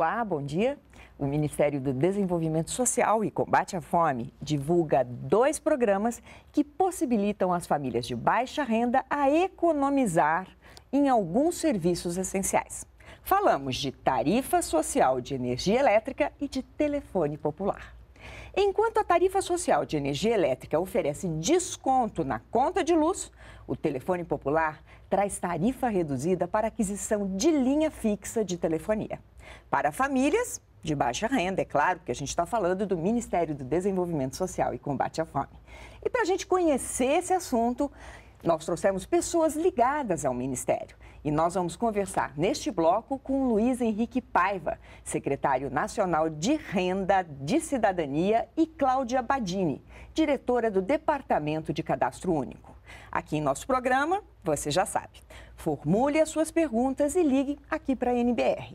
Olá, bom dia. O Ministério do Desenvolvimento Social e Combate à Fome divulga dois programas que possibilitam às famílias de baixa renda a economizar em alguns serviços essenciais. Falamos de tarifa social de energia elétrica e de telefone popular. Enquanto a tarifa social de energia elétrica oferece desconto na conta de luz, o telefone popular traz tarifa reduzida para aquisição de linha fixa de telefonia. Para famílias de baixa renda, é claro, que a gente está falando do Ministério do Desenvolvimento Social e Combate à Fome. E para a gente conhecer esse assunto, nós trouxemos pessoas ligadas ao Ministério. E nós vamos conversar neste bloco com Luiz Henrique Paiva, secretário nacional de Renda de Cidadania, e Cláudia Badini, diretora do Departamento de Cadastro Único. Aqui em nosso programa, você já sabe. Formule as suas perguntas e ligue aqui para a NBR.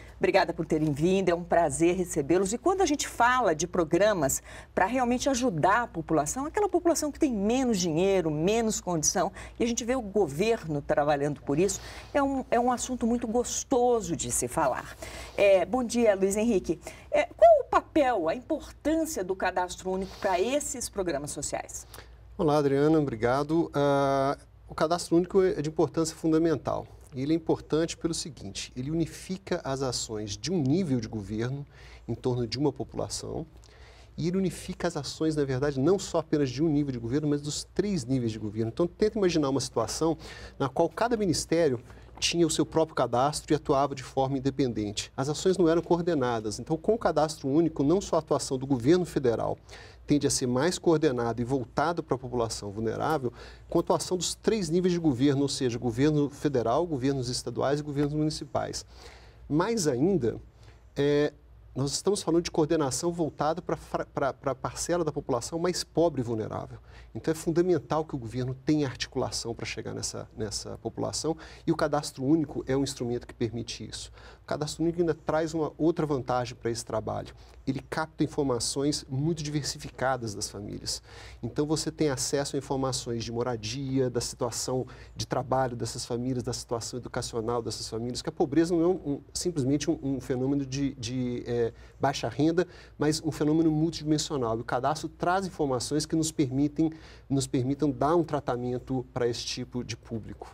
Obrigada por terem vindo, é um prazer recebê-los. E quando a gente fala de programas para realmente ajudar a população, aquela população que tem menos dinheiro, menos condição, e a gente vê o governo trabalhando por isso, é um, é um assunto muito gostoso de se falar. É, bom dia, Luiz Henrique. É, qual o papel, a importância do cadastro único para esses programas sociais? Olá, Adriana, obrigado. Uh, o cadastro único é de importância fundamental. E ele é importante pelo seguinte: ele unifica as ações de um nível de governo em torno de uma população. E ele unifica as ações, na verdade, não só apenas de um nível de governo, mas dos três níveis de governo. Então, tenta imaginar uma situação na qual cada ministério tinha o seu próprio cadastro e atuava de forma independente. As ações não eram coordenadas, então, com o cadastro único, não só a atuação do governo federal tende a ser mais coordenada e voltada para a população vulnerável, quanto a ação dos três níveis de governo, ou seja, governo federal, governos estaduais e governos municipais. Mais ainda, é, nós estamos falando de coordenação voltada para a parcela da população mais pobre e vulnerável. Então é fundamental que o governo tenha articulação para chegar nessa, nessa população e o cadastro único é um instrumento que permite isso. O cadastro único ainda traz uma outra vantagem para esse trabalho ele capta informações muito diversificadas das famílias. Então você tem acesso a informações de moradia, da situação de trabalho dessas famílias, da situação educacional dessas famílias, que a pobreza não é um, um, simplesmente um, um, fenômeno de, de é, baixa renda, mas um fenômeno multidimensional. E o cadastro traz informações que nos permitem, nos permitam dar um tratamento para esse tipo de público.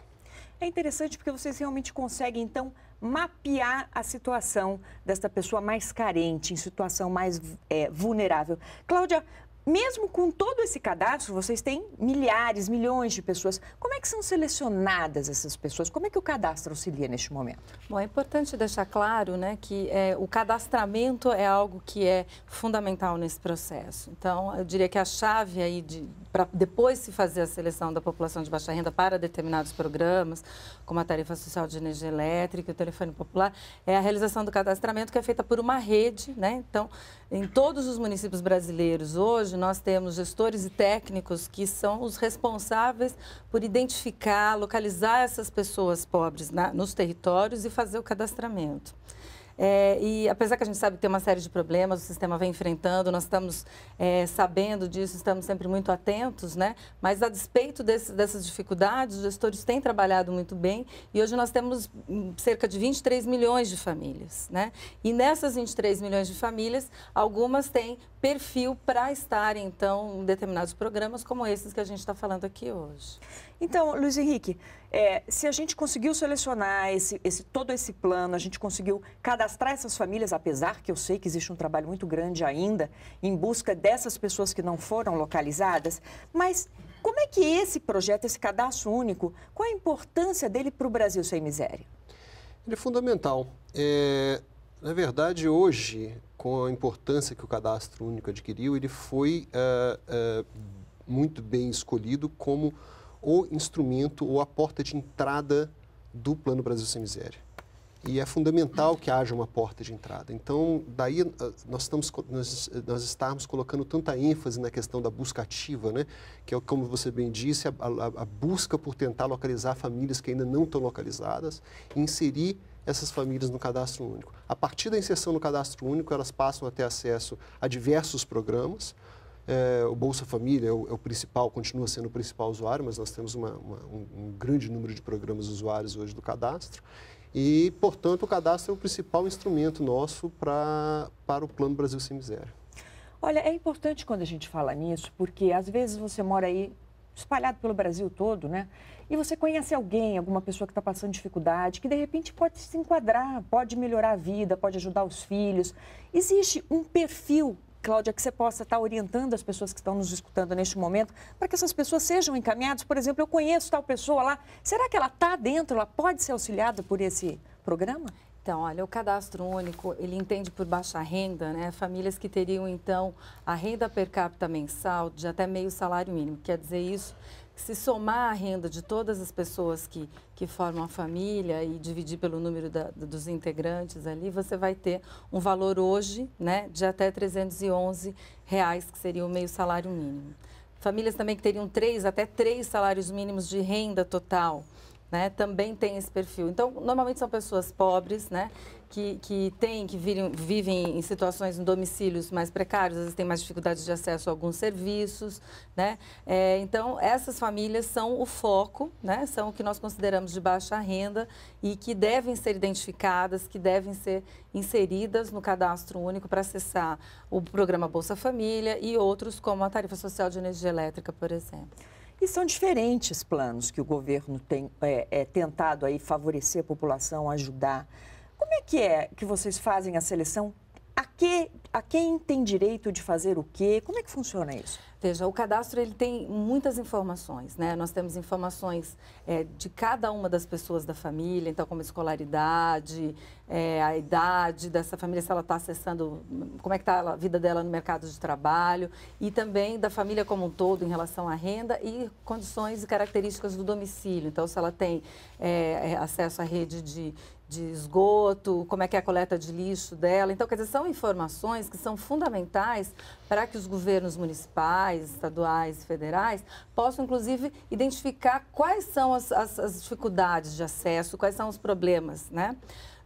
É interessante porque vocês realmente conseguem, então, mapear a situação desta pessoa mais carente, em situação mais é, vulnerável. Cláudia, mesmo com todo esse cadastro, vocês têm milhares, milhões de pessoas. Como é que são selecionadas essas pessoas? Como é que o cadastro auxilia neste momento? Bom, é importante deixar claro né, que é, o cadastramento é algo que é fundamental nesse processo. Então, eu diria que a chave aí de, para depois se fazer a seleção da população de baixa renda para determinados programas, como a tarifa social de energia elétrica, o telefone popular, é a realização do cadastramento que é feita por uma rede. Né? Então, em todos os municípios brasileiros hoje, nós temos gestores e técnicos que são os responsáveis por identificar, localizar essas pessoas pobres na, nos territórios e fazer o cadastramento. É, e apesar que a gente sabe que tem uma série de problemas, o sistema vem enfrentando, nós estamos é, sabendo disso, estamos sempre muito atentos, né? Mas a despeito desse, dessas dificuldades, os gestores têm trabalhado muito bem e hoje nós temos hum, cerca de 23 milhões de famílias, né? E nessas 23 milhões de famílias, algumas têm perfil para estar então em determinados programas como esses que a gente está falando aqui hoje. Então, Luiz Henrique, é, se a gente conseguiu selecionar esse, esse, todo esse plano, a gente conseguiu cadastrar essas famílias, apesar que eu sei que existe um trabalho muito grande ainda em busca dessas pessoas que não foram localizadas, mas como é que esse projeto, esse cadastro único, qual a importância dele para o Brasil sem miséria? Ele é fundamental. É, na verdade, hoje, com a importância que o cadastro único adquiriu, ele foi uh, uh, muito bem escolhido como o instrumento ou a porta de entrada do Plano Brasil Sem Miséria. E é fundamental que haja uma porta de entrada. Então, daí eh, nós, estamos, nós, eh, nós colocando tanta ênfase na questão da busca ativa, né? que é, como você bem disse, a, a, a busca por tentar localizar famílias que ainda não estão localizadas e inserir essas famílias no cadastro único. A partir da inserção no cadastro único, elas passam a ter acesso a diversos programas, é, o Bolsa Família é o, é o, principal, continua sendo o principal usuário, mas nós temos uma, uma, um, um grande número de programas usuários hoje do cadastro. E, portanto, o cadastro é o principal instrumento nosso pra, para o Plano Brasil Sem Miséria. Olha, é importante quando a gente fala nisso, porque às vezes você mora aí espalhado pelo Brasil todo, né? E você conhece alguém, alguma pessoa que está passando dificuldade, que de repente pode se enquadrar, pode melhorar a vida, pode ajudar os filhos. Existe um perfil Cláudia, que você possa estar orientando as pessoas que estão nos escutando neste momento, para que essas pessoas sejam encaminhadas. Por exemplo, eu conheço tal pessoa lá, será que ela está dentro, ela pode ser auxiliada por esse programa? Então, olha, o cadastro único, ele entende por baixa renda, né? Famílias que teriam, então, a renda per capita mensal de até meio salário mínimo. Quer dizer isso, se somar a renda de todas as pessoas que, que formam a família e dividir pelo número da, dos integrantes ali, você vai ter um valor hoje né, de até 311 reais, que seria o meio salário mínimo. Famílias também que teriam três, até três salários mínimos de renda total. Né, também tem esse perfil. Então, normalmente são pessoas pobres, né, que, que têm, que virem, vivem em situações em domicílios mais precários, às vezes têm mais dificuldades de acesso a alguns serviços, né? É, então, essas famílias são o foco, né? São o que nós consideramos de baixa renda e que devem ser identificadas, que devem ser inseridas no cadastro único para acessar o programa Bolsa Família e outros como a tarifa social de energia elétrica, por exemplo. E são diferentes planos que o governo tem é, é, tentado aí favorecer a população, ajudar. Como é que é que vocês fazem a seleção? A, que, a quem tem direito de fazer o quê? Como é que funciona isso? Veja, o cadastro ele tem muitas informações, né? Nós temos informações é, de cada uma das pessoas da família, então como escolaridade, é, a idade dessa família, se ela está acessando, como é que está a vida dela no mercado de trabalho e também da família como um todo em relação à renda e condições e características do domicílio. Então, se ela tem é, é acesso à rede de, de esgoto, como é que é a coleta de lixo dela. Então, quer dizer, são informações que são fundamentais para que os governos municipais, estaduais e federais possam, inclusive, identificar quais são as, as, as dificuldades de acesso, quais são os problemas, né?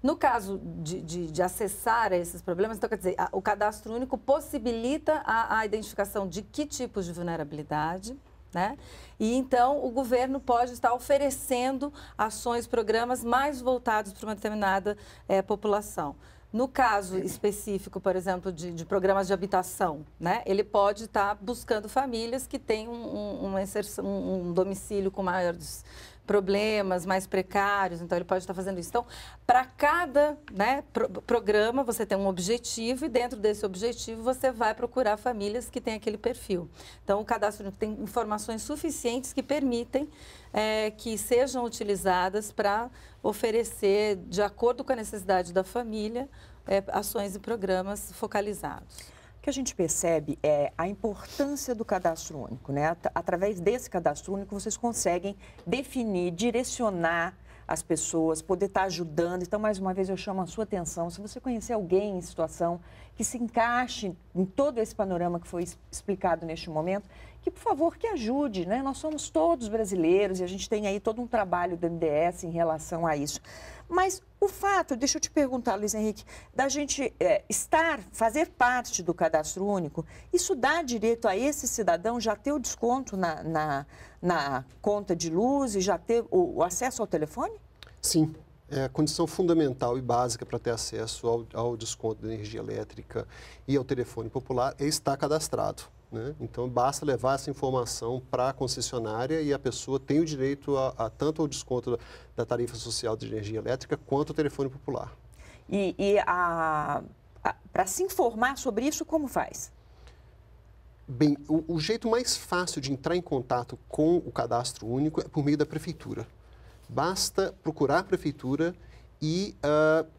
No caso de, de, de acessar esses problemas, então, quer dizer, a, o cadastro único possibilita a, a identificação de que tipos de vulnerabilidade, né? E então o governo pode estar oferecendo ações, programas mais voltados para uma determinada é, população. No caso específico, por exemplo, de, de, programas de habitação, né? ele pode estar buscando famílias que têm um, um, um, um domicílio com maiores problemas mais precários, então ele pode estar fazendo isso. Então, para cada né, pro programa, você tem um objetivo e dentro desse objetivo você vai procurar famílias que têm aquele perfil. Então, o cadastro tem informações suficientes que permitem é, que sejam utilizadas para oferecer, de acordo com a necessidade da família, é, ações e programas focalizados. O que a gente percebe é a importância do cadastro único, né? Através desse cadastro único, vocês conseguem definir, direcionar as pessoas, poder estar tá ajudando. Então, mais uma vez, eu chamo a sua atenção. Se você conhecer alguém em situação que se encaixe em todo esse panorama que foi explicado neste momento, que, por favor, que ajude, né? Nós somos todos brasileiros e a gente tem aí todo um trabalho do MDS em relação a isso. Mas o fato, deixa eu te perguntar, Luiz Henrique, da gente é, estar, fazer parte do cadastro único, isso dá direito a esse cidadão já ter o desconto na, na, na conta de luz e já ter o, o, acesso ao telefone? Sim. É a condição fundamental e básica para ter acesso ao, ao desconto da energia elétrica e ao telefone popular é estar cadastrado. Né? Então, basta levar essa informação para a concessionária e a pessoa tem o direito a, a tanto ao desconto da, tarifa social de energia elétrica quanto ao telefone popular. E, e para se informar sobre isso, como faz? Bem, o, o jeito mais fácil de entrar em contato com o cadastro único é por meio da prefeitura. Basta procurar a prefeitura e uh,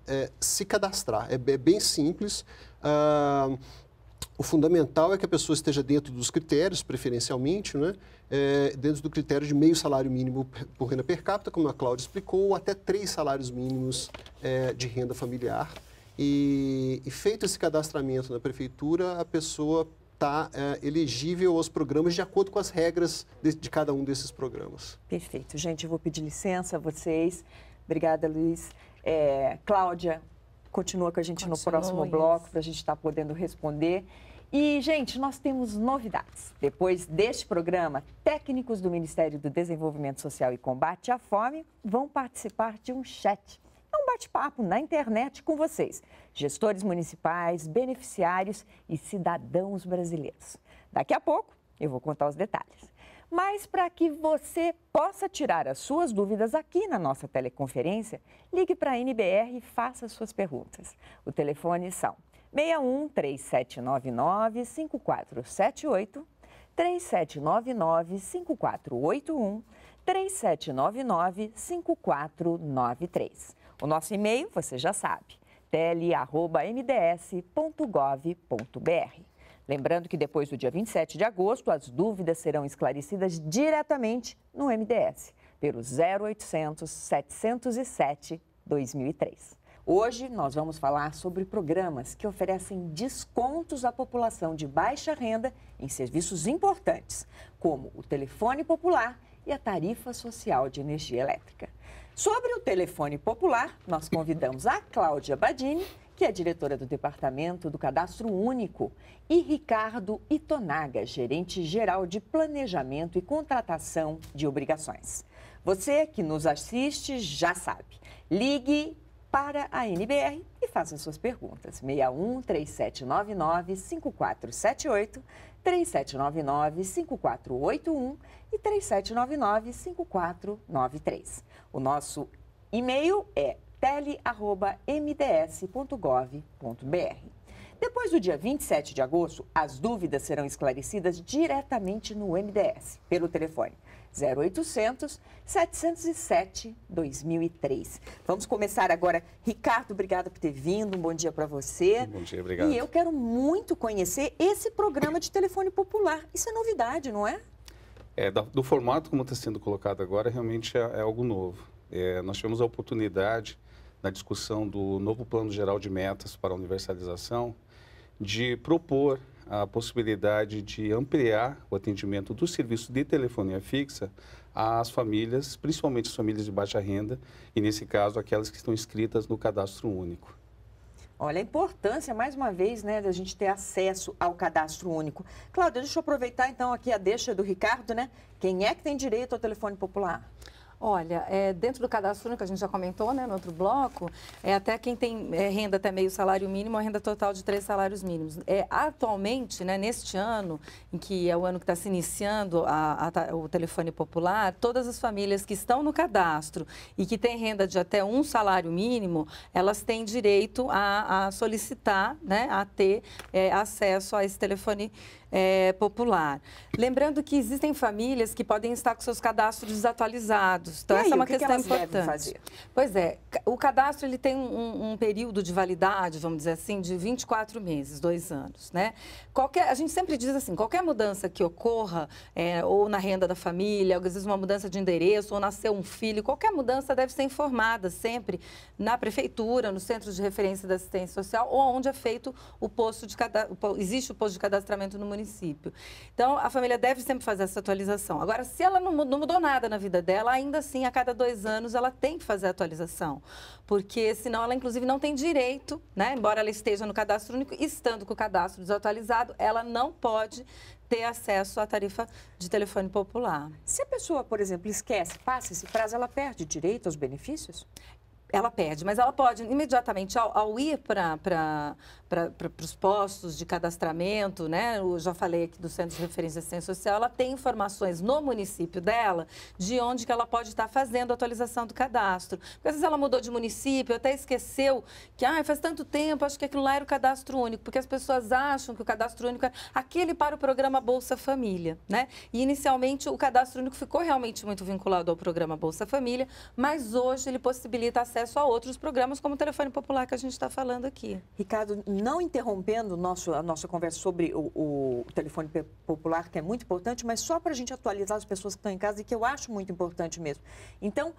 se cadastrar. É, é bem simples. Uh, o fundamental é que a pessoa esteja dentro dos critérios, preferencialmente, né? É, dentro do critério de meio salário mínimo por renda per capita, como a Cláudia explicou, ou até três salários mínimos é, de renda familiar. E, e, feito esse cadastramento na prefeitura, a pessoa está é, elegível aos programas de acordo com as regras de, de cada um desses programas. Perfeito. Gente, eu vou pedir licença a vocês. Obrigada, Luiz. É, Cláudia, continua com a gente Continua, no próximo isso. bloco para a gente estar tá podendo responder. E, gente, nós temos novidades. Depois deste programa, técnicos do Ministério do Desenvolvimento Social e Combate à Fome vão participar de um chat é um bate-papo na internet com vocês, gestores municipais, beneficiários e cidadãos brasileiros. Daqui a pouco eu vou contar os detalhes. Mas para que você possa tirar as suas dúvidas aqui na nossa teleconferência, ligue para a NBR e faça suas perguntas. O telefone são 61 3799 5478, 3799 5481, 3799 5493. O nosso e-mail, você já sabe, tele.mds.gov.br. Lembrando que depois do dia 27 de agosto, as dúvidas serão esclarecidas diretamente no MDS, pelo 0800 707 2003. Hoje nós vamos falar sobre programas que oferecem descontos à população de baixa renda em serviços importantes, como o telefone popular e a tarifa social de energia elétrica. Sobre o telefone popular, nós convidamos a Cláudia Badini, que é diretora do Departamento do Cadastro Único, e Ricardo Itonaga, gerente geral de Planejamento e Contratação de Obrigações. Você que nos assiste já sabe. Ligue para a NBR e façam suas perguntas. 61 3799 5478, 3799 5481 e 3799 5493. O nosso e-mail é tele@mds.gov.br. Depois do dia 27 de agosto, as dúvidas serão esclarecidas diretamente no MDS, pelo telefone 0800 707 2003. Vamos começar agora. Ricardo, obrigada por ter vindo. Um bom dia para você. Bom dia, obrigado. E eu quero muito conhecer esse programa de telefone popular. Isso é novidade, não é? É, do, do formato como está sendo colocado agora, realmente é, é algo novo. É, nós tivemos a oportunidade, na discussão do novo Plano Geral de Metas para a Universalização, de propor a possibilidade de ampliar o atendimento do serviço de telefonia fixa às famílias, principalmente as famílias de baixa renda, e nesse caso aquelas que estão inscritas no cadastro único. Olha, a importância, mais uma vez, né, da gente ter acesso ao cadastro único. Cláudia, deixa eu aproveitar então aqui a deixa do Ricardo, né? Quem é que tem direito ao telefone popular? Olha, é, dentro do cadastro único, a gente já comentou né, no outro bloco, é, até quem tem é, renda até meio salário mínimo, a renda total de três salários mínimos. É, atualmente, né, neste ano, em que é o ano que está se iniciando a, a, o telefone popular, todas as famílias que estão no cadastro e que têm renda de até um salário mínimo, elas têm direito a, a solicitar, né, a ter é, acesso a esse telefone popular é, popular. Lembrando que existem famílias que podem estar com seus cadastros desatualizados. Então, essa é uma que questão que importante. Pois é, o cadastro ele tem um, um, período de validade, vamos dizer assim, de 24 meses, dois anos. Né? Qualquer, a gente sempre diz assim, qualquer mudança que ocorra, é, ou na renda da família, às vezes uma mudança de endereço, ou nasceu um filho, qualquer mudança deve ser informada sempre na prefeitura, no centro de referência da assistência social, ou onde é feito o posto de cadastro, existe o posto de cadastramento no município então, a família deve sempre fazer essa atualização. Agora, se ela não mudou nada na vida dela, ainda assim, a cada dois anos, ela tem que fazer a atualização. Porque senão ela, inclusive, não tem direito, né? Embora ela esteja no cadastro único, estando com o cadastro desatualizado, ela não pode ter acesso à tarifa de telefone popular. Se a pessoa, por exemplo, esquece, passa esse prazo, ela perde direito aos benefícios? ela perde, mas ela pode imediatamente, ao, ao ir para os postos de cadastramento, né? Eu já falei aqui do Centro de Referência de Assistência Social, ela tem informações no município dela de onde que ela pode estar fazendo a atualização do cadastro. Porque às vezes ela mudou de município, até esqueceu que ah, faz tanto tempo, acho que aquilo lá era o cadastro único, porque as pessoas acham que o cadastro único é aquele para o programa Bolsa Família, né? E inicialmente o cadastro único ficou realmente muito vinculado ao programa Bolsa Família, mas hoje ele possibilita acesso acesso é a outros programas, como o Telefone Popular que a gente está falando aqui. Ricardo, não interrompendo nosso, a nossa conversa sobre o, o Telefone Popular, que é muito importante, mas só para a gente atualizar as pessoas que estão em casa e que eu acho muito importante mesmo. Então,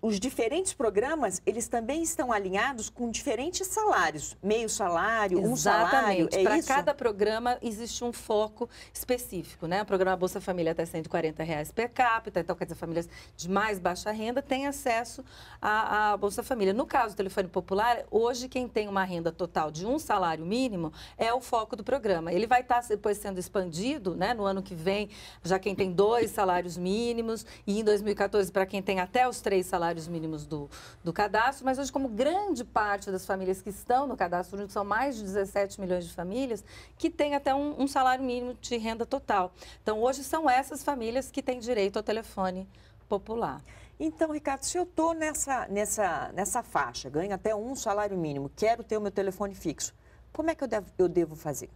os diferentes programas, eles também estão alinhados com diferentes salários, meio salário, Exatamente. um salário. Exatamente. É para cada programa existe um foco específico, né? O programa Bolsa Família até 140 reais per capita, então quer dizer, famílias de mais baixa renda têm acesso a, a Bolsa Família. No caso do telefone popular, hoje quem tem uma renda total de um salário mínimo é o foco do programa. Ele vai tá estar depois sendo expandido né, no ano que vem, já quem tem dois salários mínimos, e em 2014 para quem tem até os três salários mínimos do, do cadastro. Mas hoje, como grande parte das famílias que estão no cadastro único, são mais de 17 milhões de famílias, que têm até um, um salário mínimo de renda total. Então, hoje são essas famílias que têm direito ao telefone popular. Então, Ricardo, se eu estou nessa, nessa, nessa faixa, ganho até um salário mínimo, quero ter o meu telefone fixo, como é que eu devo, eu devo fazer?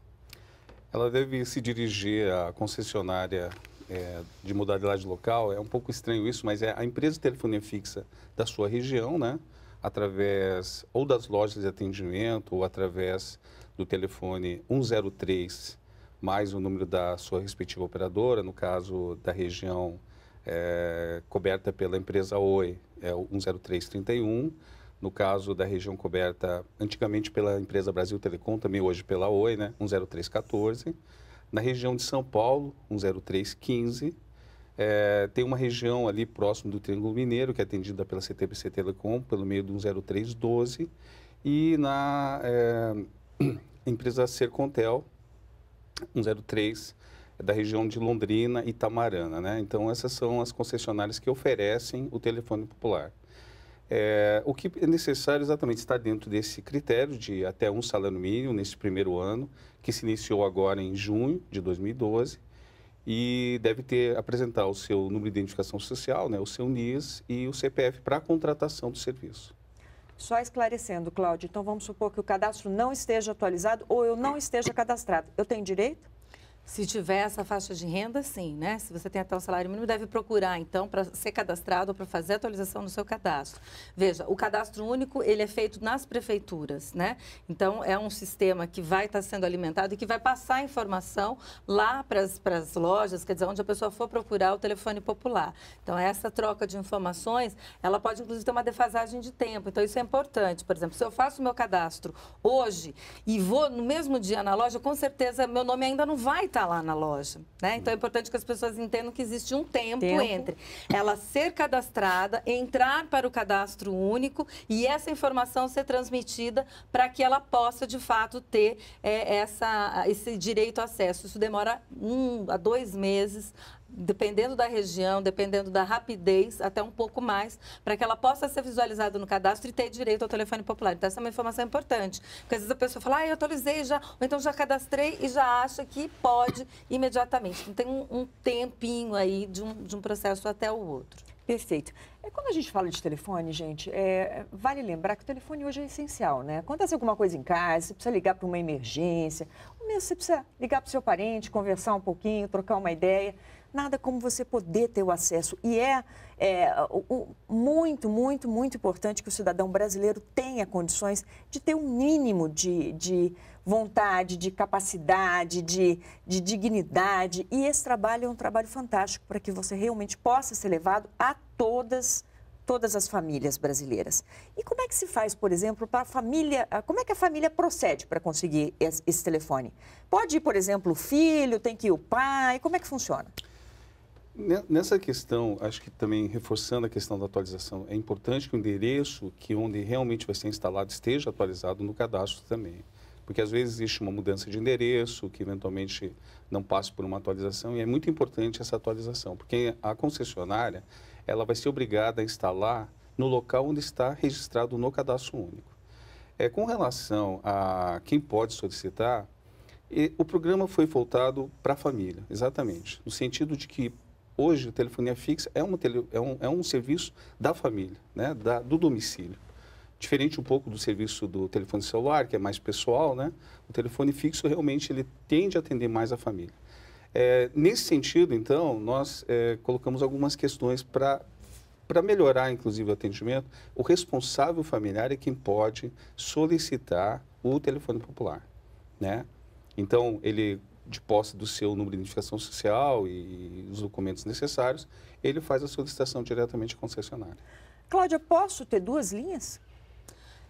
Ela deve se dirigir à concessionária é, de modalidade local, é um pouco estranho isso, mas é a empresa de telefonia fixa da sua região, né? Através ou das lojas de atendimento ou através do telefone 103 mais o número da sua respectiva operadora, no caso da região é, coberta pela empresa Oi é o 10331. No caso da região coberta antigamente pela empresa Brasil Telecom, também hoje pela Oi, né? 10314. Na região de São Paulo, 10315. É, tem uma região ali próximo do Triângulo Mineiro, que é atendida pela CTBC Telecom, pelo meio do 10312. E na é, empresa Sercontel, 103 é da região de Londrina e Itamarana. Né? Então, essas são as concessionárias que oferecem o telefone popular. É, o que é necessário exatamente está dentro desse critério de até um salário mínimo nesse primeiro ano, que se iniciou agora em junho de 2012, e deve ter apresentar o seu número de identificação social, né, o seu NIS e o CPF para a contratação do serviço. Só esclarecendo, Cláudio, então vamos supor que o cadastro não esteja atualizado ou eu não esteja cadastrado. Eu tenho direito? Se tiver essa faixa de renda, sim, né? Se você tem até o salário mínimo, deve procurar, então, para ser cadastrado ou para fazer atualização no seu cadastro. Veja, o cadastro único, ele é feito nas prefeituras, né? Então, é um sistema que vai estar tá sendo alimentado e que vai passar a informação lá para as lojas, quer dizer, onde a pessoa for procurar o telefone popular. Então, essa troca de informações, ela pode, inclusive, ter uma defasagem de tempo. Então, isso é importante. Por exemplo, se eu faço o meu cadastro hoje e vou no mesmo dia na loja, com certeza meu nome ainda não vai está lá na loja, né? Então é importante que as pessoas entendam que existe um tempo, tempo, entre ela ser cadastrada, entrar para o cadastro único e essa informação ser transmitida para que ela possa de fato ter é, essa, esse direito a acesso. Isso demora um a dois meses dependendo da região, dependendo da rapidez, até um pouco mais, para que ela possa ser visualizada no cadastro e ter direito ao telefone popular. Então, essa é uma informação importante, porque às vezes a pessoa fala, ah, eu atualizei já, ou então já cadastrei e já acha que pode imediatamente. Então, tem um, um tempinho aí de um, de um processo até o outro. Perfeito. É, quando a gente fala de telefone, gente, é, vale lembrar que o telefone hoje é essencial, né? Acontece alguma coisa em casa, você precisa ligar para uma emergência, ou mesmo você precisa ligar para o seu parente, conversar um pouquinho, trocar uma ideia nada como você poder ter o acesso. E é, é o, muito, muito, muito importante que o cidadão brasileiro tenha condições de ter um mínimo de, de vontade, de capacidade, de, de dignidade. E esse trabalho é um trabalho fantástico para que você realmente possa ser levado a todas todas as famílias brasileiras. E como é que se faz, por exemplo, para a família, ah, como é que a família procede para conseguir esse telefone? Pode ir, por exemplo, o filho, tem que ir o pai, como é que funciona? Né, nessa questão, acho que também reforçando a questão da atualização, é importante que o endereço que onde realmente vai ser instalado esteja atualizado no cadastro também. Porque às vezes existe uma mudança de endereço que eventualmente não passe por uma atualização e é muito importante essa atualização, porque a concessionária ela vai ser obrigada a instalar no local onde está registrado no cadastro único. É, com relação a quem pode solicitar, o programa foi voltado para a família, exatamente, no sentido de que hoje a telefonia fixa é, uma tele, é, um, é um serviço da família, né? Da, do domicílio. Diferente um pouco do serviço do telefone celular, que é mais pessoal, né? O telefone fixo realmente ele tende a atender mais a família. É, nesse sentido, então, nós é, colocamos algumas questões para para melhorar, inclusive, o atendimento, o responsável familiar é quem pode solicitar o telefone popular, né? Então, ele de posse do seu número de identificação social e os documentos necessários, ele faz a solicitação diretamente à concessionária. Cláudia, posso ter duas linhas?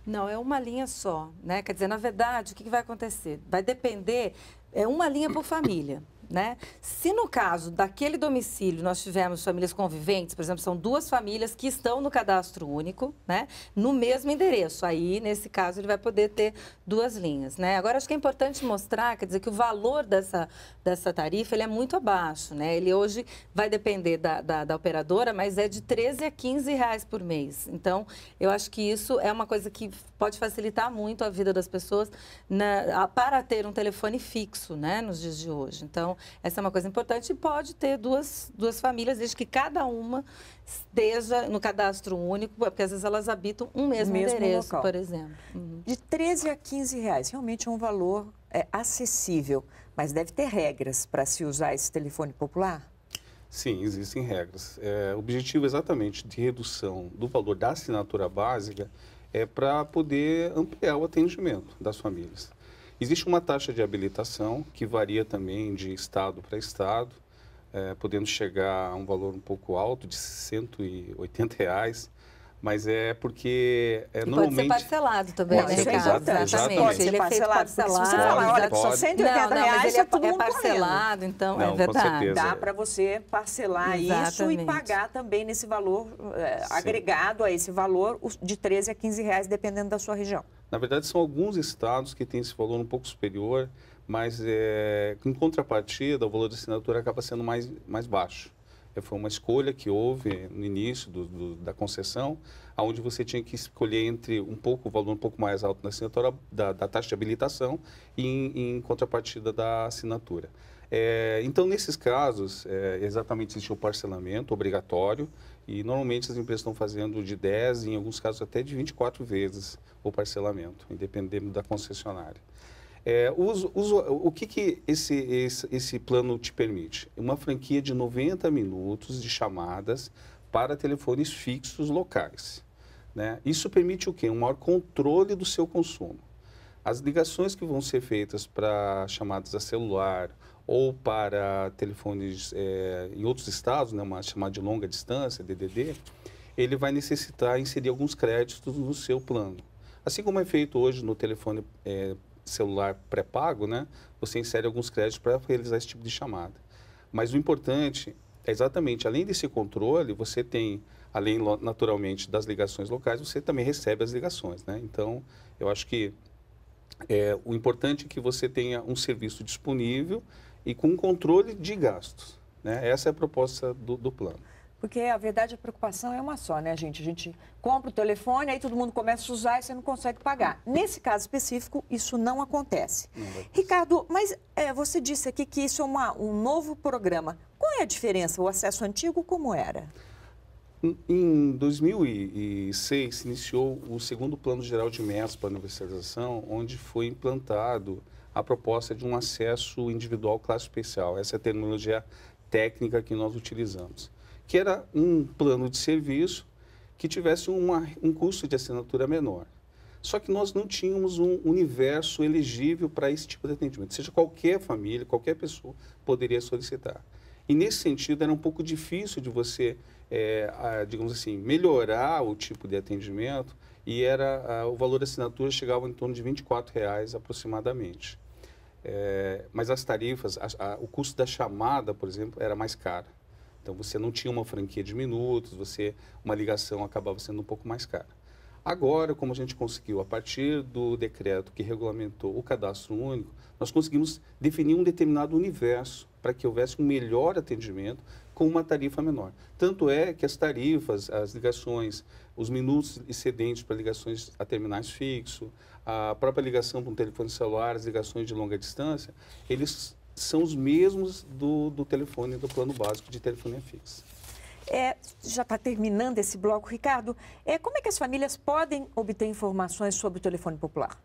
Não, é uma linha só, né? Quer dizer, na verdade, o que vai acontecer? Vai depender, é uma linha por família né? Se no caso daquele domicílio nós tivermos famílias conviventes, por exemplo, são duas famílias que estão no cadastro único, né? No mesmo endereço, aí nesse caso ele vai poder ter duas linhas, né? Agora acho que é importante mostrar, quer dizer que o valor dessa, dessa tarifa ele é muito abaixo, né? Ele hoje vai depender da, da, da operadora, mas é de 13 a 15 reais por mês. Então eu acho que isso é uma coisa que pode facilitar muito a vida das pessoas na, né? para ter um telefone fixo, né? Nos dias de hoje. Então essa é uma coisa importante. E pode ter duas, duas famílias, desde que cada uma esteja no cadastro único, porque às vezes elas habitam um mesmo, mesmo endereço, local. por exemplo. Uhum. De 13 a 15 reais, realmente é um valor é, acessível, mas deve ter regras para se usar esse telefone popular? Sim, existem regras. É, o objetivo exatamente de redução do valor da assinatura básica é para poder ampliar o atendimento das famílias. Existe uma taxa de habilitação que varia também de estado para estado, é, podendo chegar a um valor um pouco alto, de 180 reais, mas é porque é, e normalmente... pode ser parcelado também, pode né, ser, Exatamente. exatamente. Pode ser é parcelado, é parcelado. se você falar, olha, pode. só 180 não, não, reais, ele é, tá é parcelado, correndo. então é não, é verdade. Dá para você parcelar exatamente. isso e pagar também nesse valor, eh, agregado a esse valor, de 13 a 15 reais, dependendo da sua região. Na verdade, são alguns estados que têm esse valor um pouco superior, mas é, em contrapartida, o valor de assinatura acaba sendo mais, mais baixo. É, foi uma escolha que houve no início do, do, da concessão, onde você tinha que escolher entre um pouco o valor um pouco mais alto da assinatura da, da taxa de habilitação e em, em contrapartida da assinatura. É, então, nesses casos, é, exatamente existe o parcelamento obrigatório, e normalmente as empresas estão fazendo de 10, em alguns casos até de 24 vezes o parcelamento, independente da concessionária. É, o que, que esse, esse, esse plano te permite? Uma franquia de 90 minutos de chamadas para telefones fixos locais. Né? Isso permite o quê? Um maior controle do seu consumo. As ligações que vão ser feitas para chamadas a celular, ou para telefones é, em outros estados, né, uma chamada de longa distância, DDD, ele vai necessitar inserir alguns créditos no seu plano. Assim como é feito hoje no telefone é, celular pré-pago, né, você insere alguns créditos para realizar esse tipo de chamada. Mas o importante é exatamente, além desse controle, você tem, além naturalmente das ligações locais, você também recebe as ligações. Né? Então, eu acho que é, o importante é que você tenha um serviço disponível e com controle de gastos. Né? Essa é a proposta do, do plano. Porque a verdade, a preocupação é uma só, né, gente? A gente compra o telefone, aí todo mundo começa a usar e você não consegue pagar. Nesse caso específico, isso não acontece. Não Ricardo, mas é, você disse aqui que isso é uma, um novo programa. Qual é a diferença? O acesso antigo, como era? Em 2006, iniciou o segundo Plano Geral de Metas para a Universalização, onde foi implantado a proposta de um acesso individual classe especial. Essa é a terminologia técnica que nós utilizamos, que era um plano de serviço que tivesse uma, um custo de assinatura menor. Só que nós não tínhamos um universo elegível para esse tipo de atendimento, seja qualquer família, qualquer pessoa poderia solicitar. E nesse sentido era um pouco difícil de você, é, a, digamos assim, melhorar o tipo de atendimento e era a, o valor da assinatura chegava em torno de R$ 24 reais aproximadamente. É, mas as tarifas, a, a, o custo da chamada, por exemplo, era mais caro. Então você não tinha uma franquia de minutos, você uma ligação acabava sendo um pouco mais cara. Agora, como a gente conseguiu a partir do decreto que regulamentou o cadastro único, nós conseguimos definir um determinado universo para que houvesse um melhor atendimento com uma tarifa menor. Tanto é que as tarifas, as ligações, os minutos excedentes para ligações a terminais fixos, a própria ligação para um telefone celular, as ligações de longa distância, eles são os mesmos do, do telefone, do plano básico de telefonia fixa. É, já está terminando esse bloco, Ricardo. É, como é que as famílias podem obter informações sobre o telefone popular?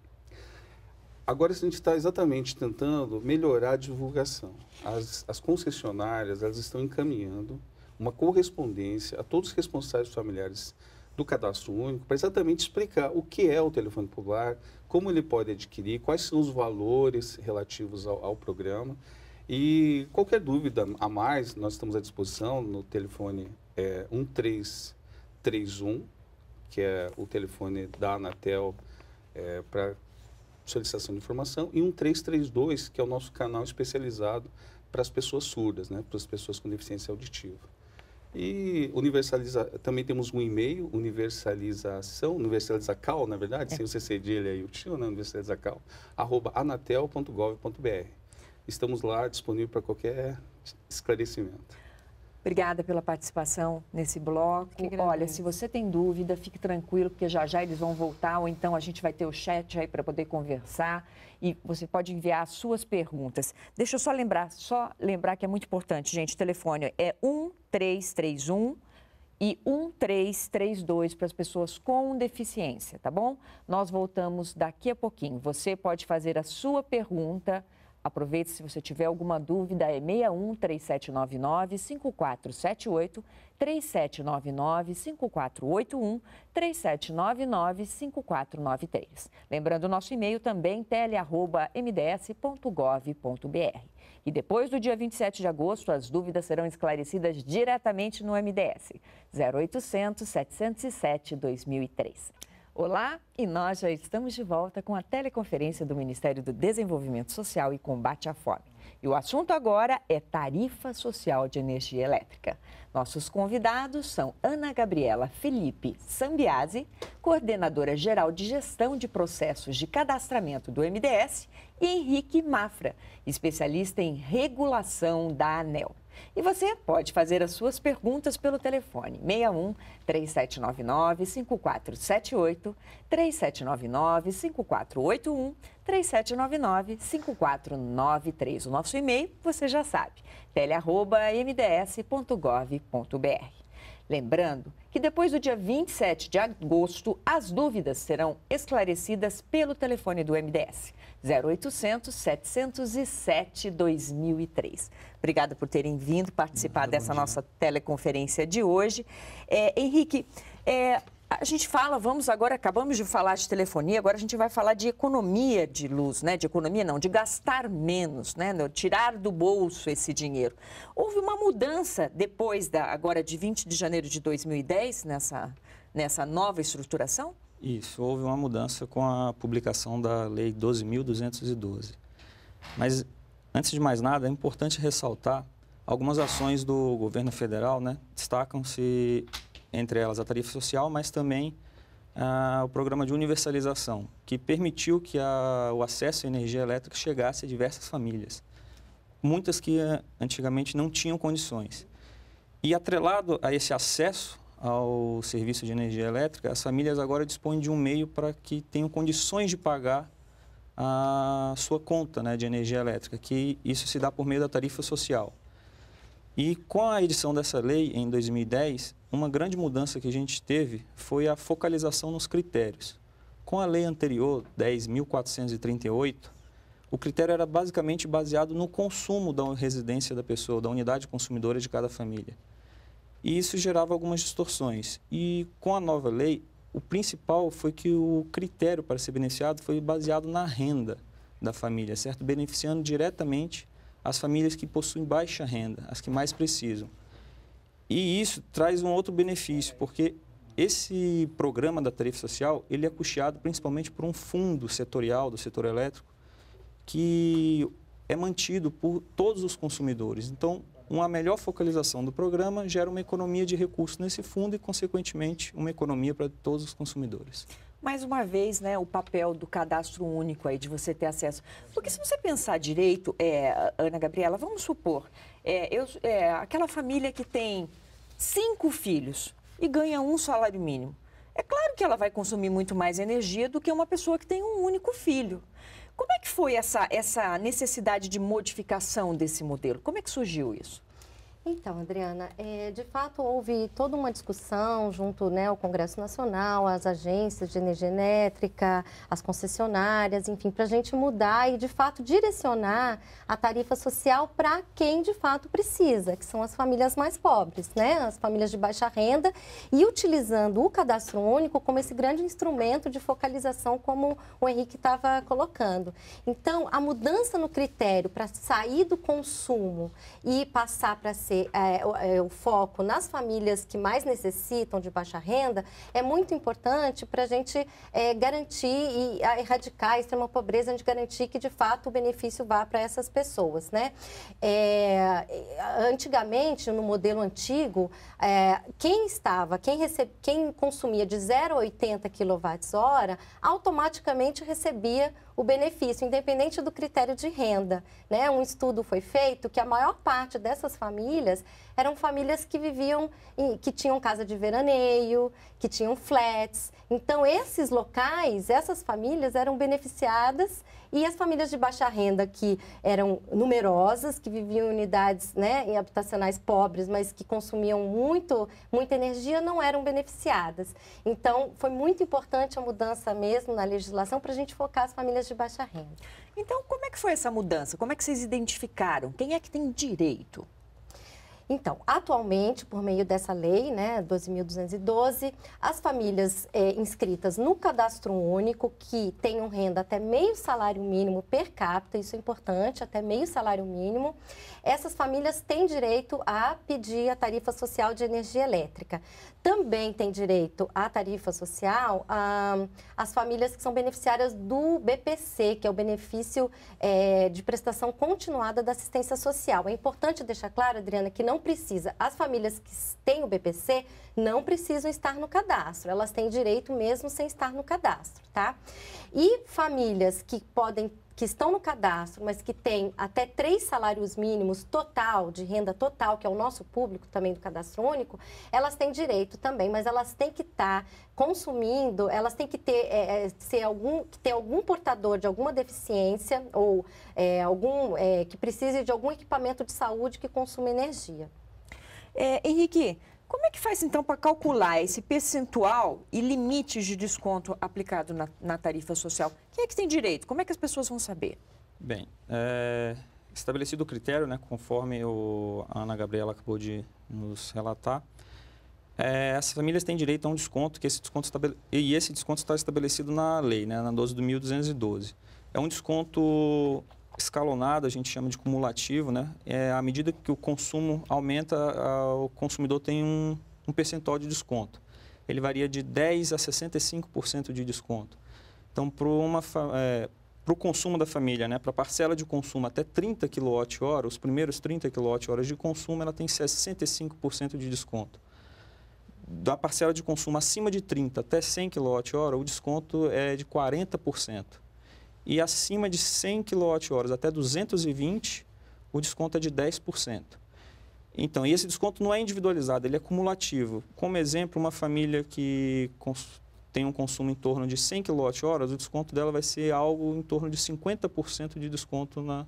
Agora a gente está exatamente tentando melhorar a divulgação. As, as concessionárias elas estão encaminhando uma correspondência a todos os responsáveis familiares do cadastro único para exatamente explicar o que é o telefone popular, como ele pode adquirir, quais são os valores relativos ao, ao programa. E qualquer dúvida a mais, nós estamos à disposição no telefone é, 1331, que é o telefone da Anatel é, para solicitação de informação, e um 332, que é o nosso canal especializado para as pessoas surdas, né, para as pessoas com deficiência auditiva. E universaliza, também temos um e-mail, universalização, universalizacal, na verdade, é. sem você ele aí é o tio, né, universalizacal, arroba anatel.gov.br. Estamos lá disponível para qualquer esclarecimento. Obrigada pela participação nesse bloco. Olha, se você tem dúvida, fique tranquilo, porque já já eles vão voltar, ou então a gente vai ter o chat aí para poder conversar e você pode enviar as suas perguntas. Deixa eu só lembrar, só lembrar que é muito importante, gente, o telefone é 1331 e 1332 para as pessoas com deficiência, tá bom? Nós voltamos daqui a pouquinho. Você pode fazer a sua pergunta Aproveite se você tiver alguma dúvida, é 61 3799 5478, 3799 5481, 3799 5493. Lembrando o nosso e-mail também, tele@mds.gov.br. E depois do dia 27 de agosto, as dúvidas serão esclarecidas diretamente no MDS. 0800 707 2003. Olá, e nós já estamos de volta com a teleconferência do Ministério do Desenvolvimento Social e Combate à Fome. E o assunto agora é tarifa social de energia elétrica. Nossos convidados são Ana Gabriela Felipe Sambiase, coordenadora geral de gestão de processos de cadastramento do MDS, e Henrique Mafra, especialista em regulação da ANEL. E você pode fazer as suas perguntas pelo telefone 61 3799 5478, 3799 5481, 3799 5493. O nosso e-mail, você já sabe, tele@mds.gov.br. Lembrando que depois do dia 27 de agosto, as dúvidas serão esclarecidas pelo telefone do MDS. 0800 707 2003. Obrigada por terem vindo participar dessa nossa teleconferência de hoje. É, Henrique, é, a gente fala, vamos agora, acabamos de falar de telefonia, agora a gente vai falar de economia de luz, né? De economia não, de gastar menos, né? Tirar do bolso esse dinheiro. Houve uma mudança depois da agora de 20 de janeiro de 2010 nessa nessa nova estruturação? Isso, houve uma mudança com a publicação da Lei 12.212. Mas, antes de mais nada, é importante ressaltar algumas ações do governo federal, né? Destacam-se, entre elas, a tarifa social, mas também ah, o programa de universalização, que permitiu que a, o acesso à energia elétrica chegasse a diversas famílias, muitas que eh, antigamente não tinham condições. E atrelado a esse acesso ao serviço de energia elétrica, as famílias agora dispõem de um meio para que tenham condições de pagar a sua conta né, de energia elétrica, que isso se dá por meio da tarifa social. E com a edição dessa lei, em 2010, uma grande mudança que a gente teve foi a focalização nos critérios. Com a lei anterior, 10.438, o critério era basicamente baseado no consumo da residência da pessoa, da unidade consumidora de cada família. E isso gerava algumas distorções. E com a nova lei, o principal foi que o critério para ser beneficiado foi baseado na renda da família, certo? Beneficiando diretamente as famílias que possuem baixa renda, as que mais precisam. E isso traz um outro benefício, porque esse programa da tarifa social, ele é custeado principalmente por um fundo setorial do setor elétrico que é mantido por todos os consumidores. Então, uma melhor focalização do programa gera uma economia de recursos nesse fundo e, consequentemente, uma economia para todos os consumidores. Mais uma vez, né, o papel do cadastro único aí, de você ter acesso. Porque se você pensar direito, é, Ana Gabriela, vamos supor, é, eu, é, aquela família que tem cinco filhos e ganha um salário mínimo. É claro que ela vai consumir muito mais energia do que uma pessoa que tem um único filho. Como é que foi essa, essa necessidade de modificação desse modelo? Como é que surgiu isso? Então, Adriana, é, de fato houve toda uma discussão junto né, ao Congresso Nacional, às agências de energia elétrica, às concessionárias, enfim, para a gente mudar e de fato direcionar a tarifa social para quem de fato precisa, que são as famílias mais pobres, né, as famílias de baixa renda, e utilizando o cadastro único como esse grande instrumento de focalização, como o Henrique estava colocando. Então, a mudança no critério para sair do consumo e passar para é, é, o foco nas famílias que mais necessitam de baixa renda é muito importante para a gente é, garantir e erradicar a extrema pobreza, a gente garantir que de fato o benefício vá para essas pessoas, né? É, antigamente, no modelo antigo, é, quem estava, quem, quem consumia de 0 a 80 kWh, automaticamente recebia o benefício, independente do critério de renda. Né? Um estudo foi feito que a maior parte dessas famílias eram famílias que viviam, em, que tinham casa de veraneio, que tinham flats. Então, esses locais, essas famílias eram beneficiadas e as famílias de baixa renda, que eram numerosas, que viviam em unidades né, em habitacionais pobres, mas que consumiam muito, muita energia, não eram beneficiadas. Então, foi muito importante a mudança mesmo na legislação para a gente focar as famílias de baixa renda. Então, como é que foi essa mudança? Como é que vocês identificaram? Quem é que tem direito? Então, atualmente, por meio dessa lei, né, 12.212, as famílias é, inscritas no cadastro único que tenham renda até meio salário mínimo per capita, isso é importante, até meio salário mínimo, essas famílias têm direito a pedir a tarifa social de energia elétrica. Também tem direito à tarifa social ah, as famílias que são beneficiárias do BPC, que é o benefício é, de prestação continuada da assistência social. É importante deixar claro, Adriana, que não não precisa. As famílias que têm o BPC não precisam estar no cadastro, elas têm direito mesmo sem estar no cadastro, tá? E famílias que podem que estão no cadastro, mas que têm até três salários mínimos total, de renda total, que é o nosso público também do cadastro único, elas têm direito também, mas elas têm que estar tá consumindo, elas têm que ter, é, é ser algum, ter algum portador de alguma deficiência ou é, algum é, que precise de algum equipamento de saúde que consuma energia. É, Henrique, como é que faz então para calcular esse percentual e limites de desconto aplicado na, na, tarifa social? Quem é que tem direito? Como é que as pessoas vão saber? Bem, é, estabelecido o critério, né, conforme o, a Ana Gabriela acabou de nos relatar, é, as famílias têm direito a um desconto, que esse desconto estabele... e esse desconto está estabelecido na lei, né, na 12.212. É um desconto escalonado, a gente chama de cumulativo, né? É, à medida que o consumo aumenta, a, o consumidor tem um, um, percentual de desconto. Ele varia de 10% a 65% de desconto. Então, para é, o consumo da família, né, para a parcela de consumo até 30 kWh, os primeiros 30 kWh de consumo, ela tem 65% de desconto. Da parcela de consumo acima de 30 até 100 kWh, o desconto é de 40%. E acima de 100 kWh até 220, o desconto é de 10%. Então, e esse desconto não é individualizado, ele é cumulativo. Como exemplo, uma família que tem um consumo em torno de 100 kWh, o desconto dela vai ser algo em torno de 50% de desconto na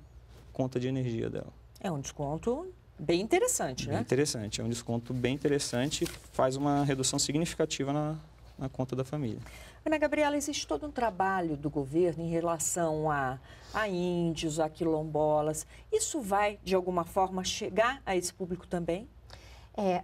conta de energia dela. É um desconto bem interessante, né? bem né? Interessante, é um desconto bem interessante, faz uma redução significativa na, na conta da família. Ana Gabriela, existe todo um trabalho do governo em relação a, a índios, a quilombolas. Isso vai, de alguma forma, chegar a esse público também? É,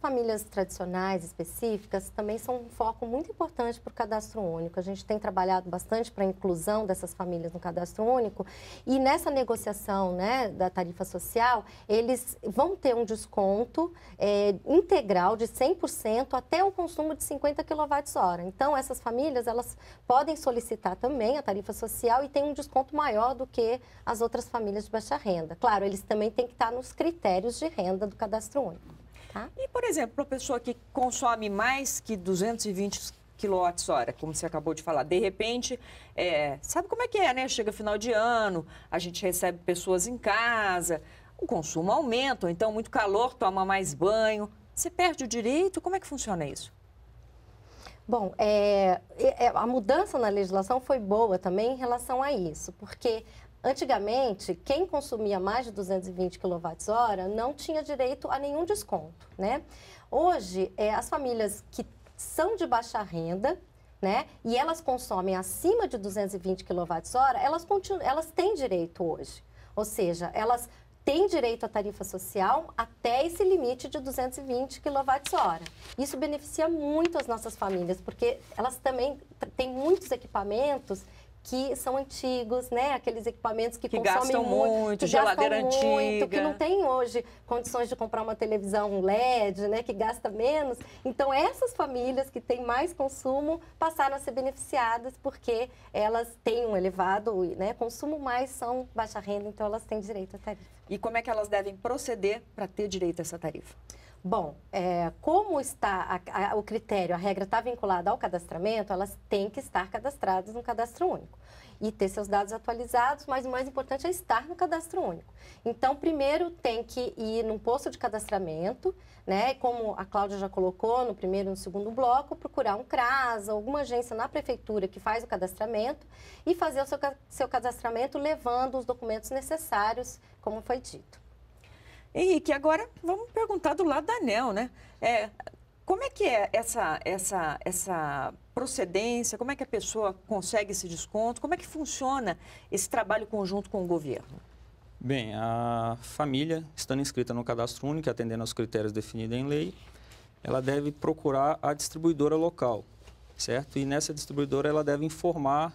famílias tradicionais específicas também são um foco muito importante para o cadastro único. A gente tem trabalhado bastante para a inclusão dessas famílias no cadastro único e nessa negociação né, da tarifa social, eles vão ter um desconto é, integral de 100% até o consumo de 50 kWh. Então, essas famílias elas podem solicitar também a tarifa social e tem um desconto maior do que as outras famílias de baixa renda. Claro, eles também têm que estar nos critérios de renda do cadastro único. Tá? E, por exemplo, para a pessoa que consome mais que 220 quilowatts hora, como você acabou de falar. De repente, é, sabe como é que é, né? Chega final de ano, a gente recebe pessoas em casa, o consumo aumenta, então muito calor, toma mais banho. Você perde o direito? Como é que funciona isso? Bom, é, é, a mudança na legislação foi boa também em relação a isso, porque Antigamente, quem consumia mais de 220 kWh não tinha direito a nenhum desconto, né? Hoje, é, as famílias que são de baixa renda, né, e elas consomem acima de 220 kWh, elas, continuam, elas têm direito hoje. Ou seja, elas têm direito à tarifa social até esse limite de 220 kWh. Isso beneficia muito as nossas famílias, porque elas também têm muitos equipamentos que são antigos, né? Aqueles equipamentos que, que consomem muito, muito, que geladeira gastam antiga. que não tem hoje condições de comprar uma televisão LED, né? Que gasta menos. Então essas famílias que têm mais consumo passaram a ser beneficiadas porque elas têm um elevado, né? Consumo mais são baixa renda, então elas têm direito à tarifa. E como é que elas devem proceder para ter direito a essa tarifa? Bom, é, como está a, a, o critério, a regra está vinculada ao cadastramento, elas têm que estar cadastradas no cadastro único e ter seus dados atualizados, mas o mais importante é estar no cadastro único. Então, primeiro tem que ir num posto de cadastramento, né? Como a Cláudia já colocou no primeiro e no segundo bloco, procurar um CRAS, alguma agência na prefeitura que faz o cadastramento e fazer o seu, seu cadastramento levando os documentos necessários, como foi dito. Henrique, agora vamos perguntar do lado da ANEL, né? É, como é que é essa, essa, essa procedência? Como é que a pessoa consegue esse desconto? Como é que funciona esse trabalho conjunto com o governo? Bem, a família, estando inscrita no cadastro único, atendendo aos critérios definidos em lei, ela deve procurar a distribuidora local, certo? E nessa distribuidora ela deve informar,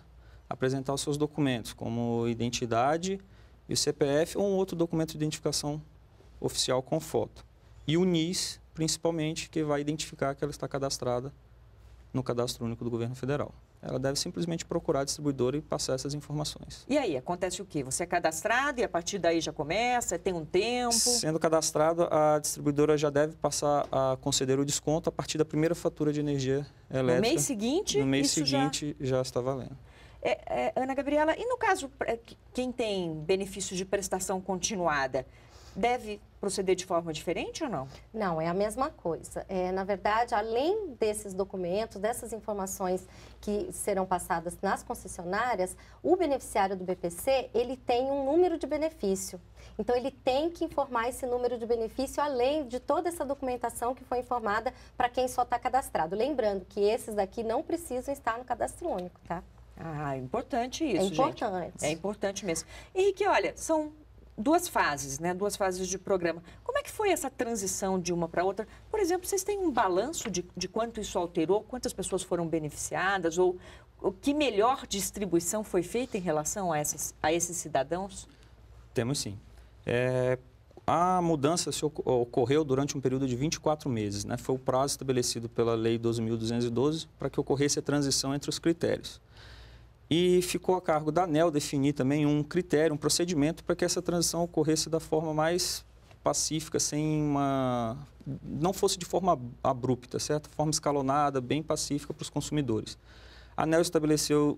apresentar os seus documentos, como identidade e o CPF ou um outro documento de identificação oficial com foto. E o NIS, principalmente, que vai identificar que ela está cadastrada no cadastro único do governo federal. Ela deve simplesmente procurar a distribuidora e passar essas informações. E aí, acontece o quê? Você é cadastrado e a partir daí já começa? Tem um tempo? Sendo cadastrado, a distribuidora já deve passar a conceder o desconto a partir da primeira fatura de energia elétrica. No mês seguinte? No mês seguinte já... já está valendo. É, é, Ana Gabriela, e no caso, quem tem benefício de prestação continuada, deve proceder de forma diferente ou não? Não, é a mesma coisa. É, na verdade, além desses documentos, dessas informações que serão passadas nas concessionárias, o beneficiário do BPC, ele tem um número de benefício. Então, ele tem que informar esse número de benefício, além de toda essa documentação que foi informada para quem só está cadastrado. Lembrando que esses daqui não precisam estar no cadastro único, tá? Ah, é importante isso, É importante. Gente. É importante mesmo. Henrique, olha, são duas fases, né? Duas fases de programa. Como é que foi essa transição de uma para outra? Por exemplo, vocês têm um balanço de, de quanto isso alterou, quantas pessoas foram beneficiadas ou, o que melhor distribuição foi feita em relação a, essas, a esses cidadãos? Temos sim. É, a mudança ocorreu durante um período de 24 meses. Né? Foi o prazo estabelecido pela Lei 12.212 para que ocorresse a transição entre os critérios. E ficou a cargo da ANEL definir também um critério, um procedimento para que essa transição ocorresse da forma mais pacífica, sem uma. não fosse de forma abrupta, certo? Forma escalonada, bem pacífica para os consumidores. A ANEL estabeleceu,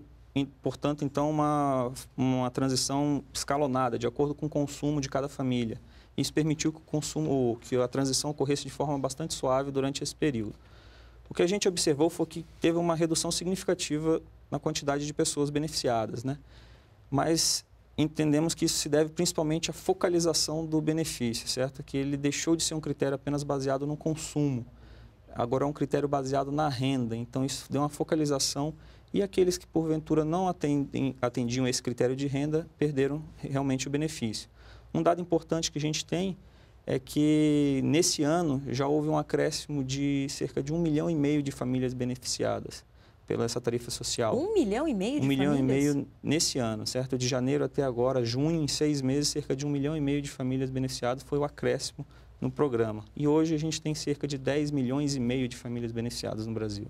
portanto, então, uma, uma transição escalonada, de acordo com o consumo de cada família. Isso permitiu que, o consumo, que a transição ocorresse de forma bastante suave durante esse período. O que a gente observou foi que teve uma redução significativa na quantidade de pessoas beneficiadas, né? Mas entendemos que isso se deve principalmente à focalização do benefício, certo? Que ele deixou de ser um critério apenas baseado no consumo, agora é um critério baseado na renda. Então, isso deu uma focalização e aqueles que, porventura, não atendem, atendiam esse critério de renda perderam realmente o benefício. Um dado importante que a gente tem é que, nesse ano, já houve um acréscimo de cerca de um milhão e meio de famílias beneficiadas pela essa tarifa social. Um milhão e meio de um famílias? Um milhão e meio nesse ano, certo? De janeiro até agora, junho, em seis meses, cerca de um milhão e meio de famílias beneficiadas foi o acréscimo no programa. E hoje a gente tem cerca de 10 milhões e meio de famílias beneficiadas no Brasil.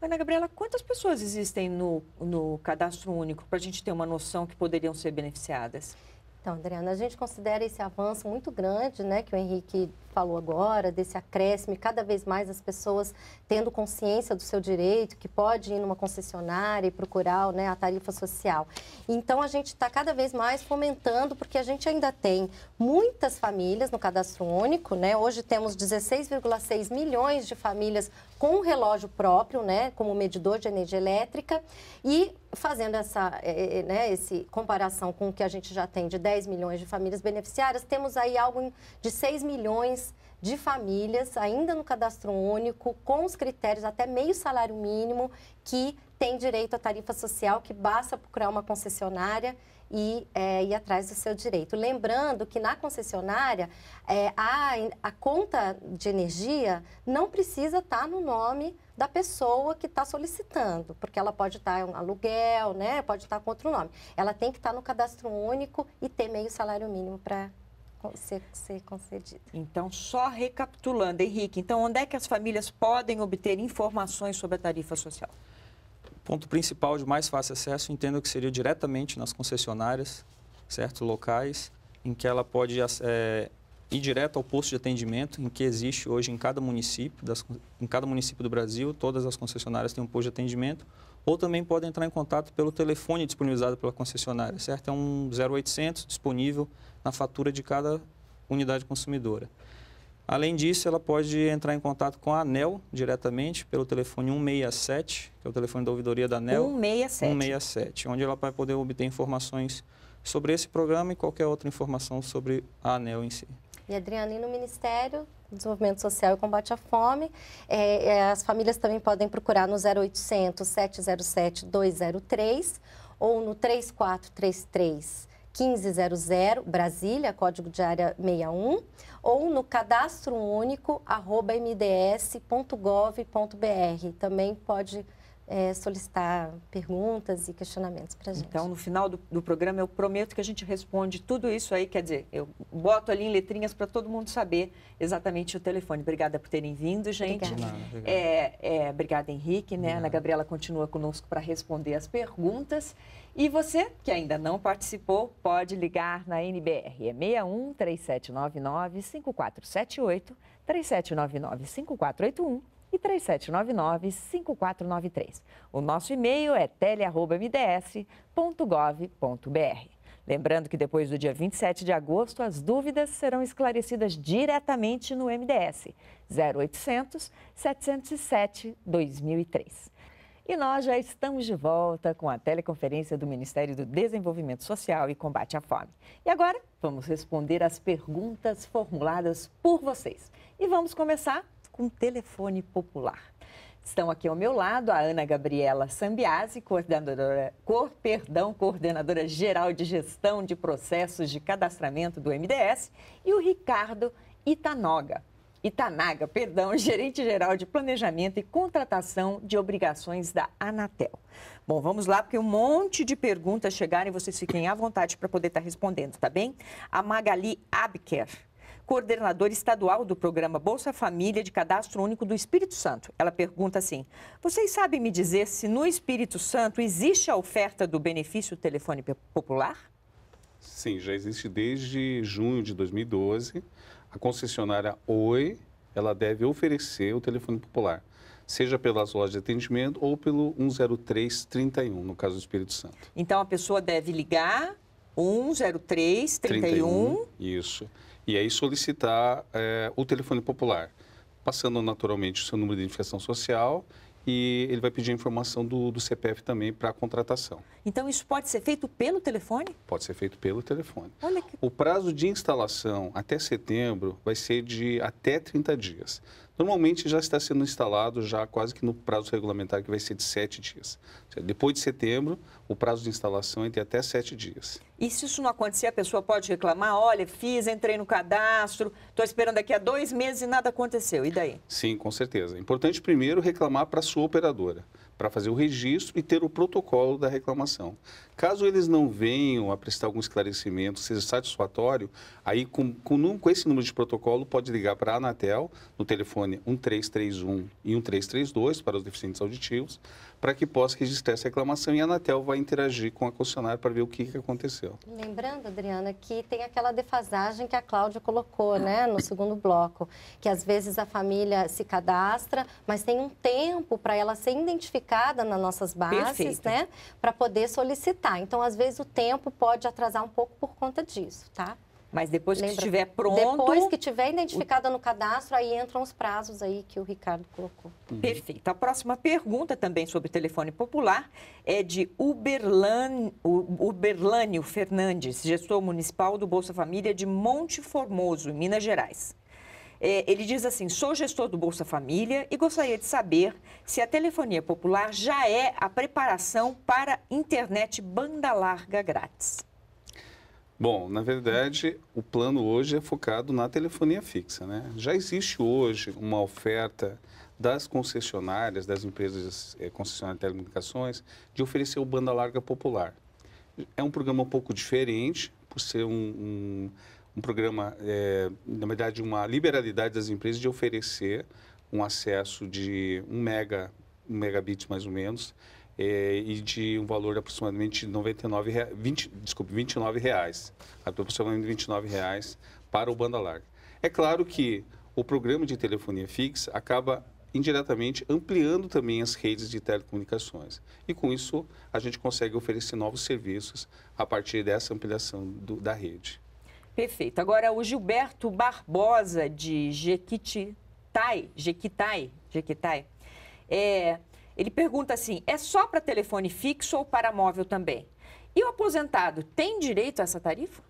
Ana Gabriela, quantas pessoas existem no, no cadastro único para a gente ter uma noção que poderiam ser beneficiadas? Então, Adriana, a gente considera esse avanço muito grande, né, que o Henrique falou agora, desse acréscimo, cada vez mais as pessoas tendo consciência do seu direito, que pode ir numa concessionária e procurar né, a tarifa social. Então, a gente está cada vez mais fomentando, porque a gente ainda tem muitas famílias no cadastro único, né? Hoje temos 16,6 milhões de famílias com um relógio próprio, né, como medidor de energia elétrica, e fazendo essa eh, eh, né, esse comparação com o que a gente já tem de 10 milhões de famílias beneficiárias, temos aí algo de 6 milhões de famílias, ainda no cadastro único, com os critérios até meio salário mínimo, que tem direito à tarifa social, que basta procurar uma concessionária e é, ir atrás do seu direito. Lembrando que na concessionária, é, a, a conta de energia não precisa estar tá no nome da pessoa que está solicitando, porque ela pode tá estar um aluguel, né? pode estar tá com outro nome. Ela tem que estar no cadastro único e ter meio salário mínimo para ser, ser concedida. Então, só recapitulando, Henrique, então onde é que as famílias podem obter informações sobre a tarifa social? O ponto principal de mais fácil acesso, entendo que seria diretamente nas concessionárias, certos locais, em que ela pode é, ir direto ao posto de atendimento, em que existe hoje em cada município, das, em cada município do Brasil, todas as concessionárias têm um posto de atendimento, ou também pode entrar em contato pelo telefone disponibilizado pela concessionária, certo? É um 0800 disponível na fatura de cada unidade consumidora. Além disso, ela pode entrar em contato com a ANEL diretamente pelo telefone 167, que é o telefone da ouvidoria da ANEL. 167. 167, onde ela vai poder obter informações sobre esse programa e qualquer outra informação sobre a ANEL em si. E Adriana, e no Ministério do Desenvolvimento Social e Combate à Fome, é, é as famílias também podem procurar no 0800 707 203 ou no 3433 1500 Brasília, código de área 61, ou no cadastro único arroba mds.gov.br. Também pode é, solicitar perguntas e questionamentos para a gente. Então, no final do, do, programa, eu prometo que a gente responde tudo isso aí. Quer dizer, eu boto ali em letrinhas para todo mundo saber exatamente o telefone. Obrigada por terem vindo, gente. Obrigada, É, é, obrigada Henrique. Né? Obrigada. Ana Gabriela continua conosco para responder as perguntas. E você, que ainda não participou, pode ligar na NBR. É 61 3799 5478, 3799 5481 e 3799 5493. O nosso e-mail é tele@mds.gov.br. Lembrando que depois do dia 27 de agosto, as dúvidas serão esclarecidas diretamente no MDS 0800 707 2003. E nós já estamos de volta com a teleconferência do Ministério do Desenvolvimento Social e Combate à Fome. E agora vamos responder as perguntas formuladas por vocês. E vamos começar com o telefone popular. Estão aqui ao meu lado a Ana Gabriela Sambiase, coordenadora, cor, perdão, coordenadora geral de gestão de processos de cadastramento do MDS, e o Ricardo Itanoga, Itanaga, perdão, gerente-geral de Planejamento e Contratação de Obrigações da Anatel. Bom, vamos lá, porque um monte de perguntas chegaram e vocês fiquem à vontade para poder estar respondendo, tá bem? A Magali Abker, coordenadora estadual do programa Bolsa Família de Cadastro Único do Espírito Santo. Ela pergunta assim: Vocês sabem me dizer se no Espírito Santo existe a oferta do benefício telefone popular? Sim, já existe desde junho de 2012 a concessionária Oi, ela deve oferecer o telefone popular, seja pelas lojas de atendimento ou pelo 10331, no caso do Espírito Santo. Então a pessoa deve ligar 10331. 31 isso. E aí solicitar é, o telefone popular, passando naturalmente o seu número de identificação social e ele vai pedir a informação do, do CPF também para a contratação. Então, isso pode ser feito pelo telefone? Pode ser feito pelo telefone. Olha que... O prazo de instalação até setembro vai ser de até 30 dias. Normalmente já está sendo instalado já quase que no prazo regulamentar, que vai ser de sete dias. Depois de setembro, o prazo de instalação é de até sete dias. E se isso não acontecer, a pessoa pode reclamar, olha, fiz, entrei no cadastro, estou esperando daqui a dois meses e nada aconteceu. E daí? Sim, com certeza. É importante primeiro reclamar para a sua operadora para fazer o registro e ter o protocolo da reclamação. Caso eles não venham a prestar algum esclarecimento, seja satisfatório, aí com, com, com esse número de protocolo pode ligar para a Anatel no telefone 1331 e 1332 para os deficientes auditivos para que possa registrar essa reclamação e a Anatel vai interagir com a concessionária para ver o que, que aconteceu. Lembrando, Adriana, que tem aquela defasagem que a Cláudia colocou né, no segundo bloco, que às vezes a família se cadastra, mas tem um tempo para ela ser identificada nas nossas bases, Perfeito. né? Para poder solicitar. Então, às vezes, o tempo pode atrasar um pouco por conta disso, tá? Mas depois Lembra, que estiver pronto. Depois que estiver identificada no cadastro, aí entram os prazos aí que o Ricardo colocou. Uhum. Perfeito. A próxima pergunta também sobre telefone popular é de Uberlan, Uberlânio Fernandes, gestor municipal do Bolsa Família de Monte Formoso, em Minas Gerais. É, ele diz assim: sou gestor do Bolsa Família e gostaria de saber se a telefonia popular já é a preparação para internet banda larga grátis. Bom, na verdade, o plano hoje é focado na telefonia fixa. Né? Já existe hoje uma oferta das concessionárias, das empresas é, concessionárias de telecomunicações, de oferecer o banda larga popular. É um programa um pouco diferente, por ser um, um, um programa, é, na verdade, uma liberalidade das empresas de oferecer um acesso de um mega, um megabit mais ou menos, é, e de um valor de aproximadamente 99, 20, desculpe, 29 reais, aproximadamente 29 reais para o banda larga. É claro que o programa de telefonia fixa acaba indiretamente ampliando também as redes de telecomunicações. E com isso, a gente consegue oferecer novos serviços a partir dessa ampliação do, da rede. Perfeito. Agora, o Gilberto Barbosa, de Jequitai, Jequitai, Jequitai, é, ele pergunta assim: é só para telefone fixo ou para móvel também? E o aposentado tem direito a essa tarifa?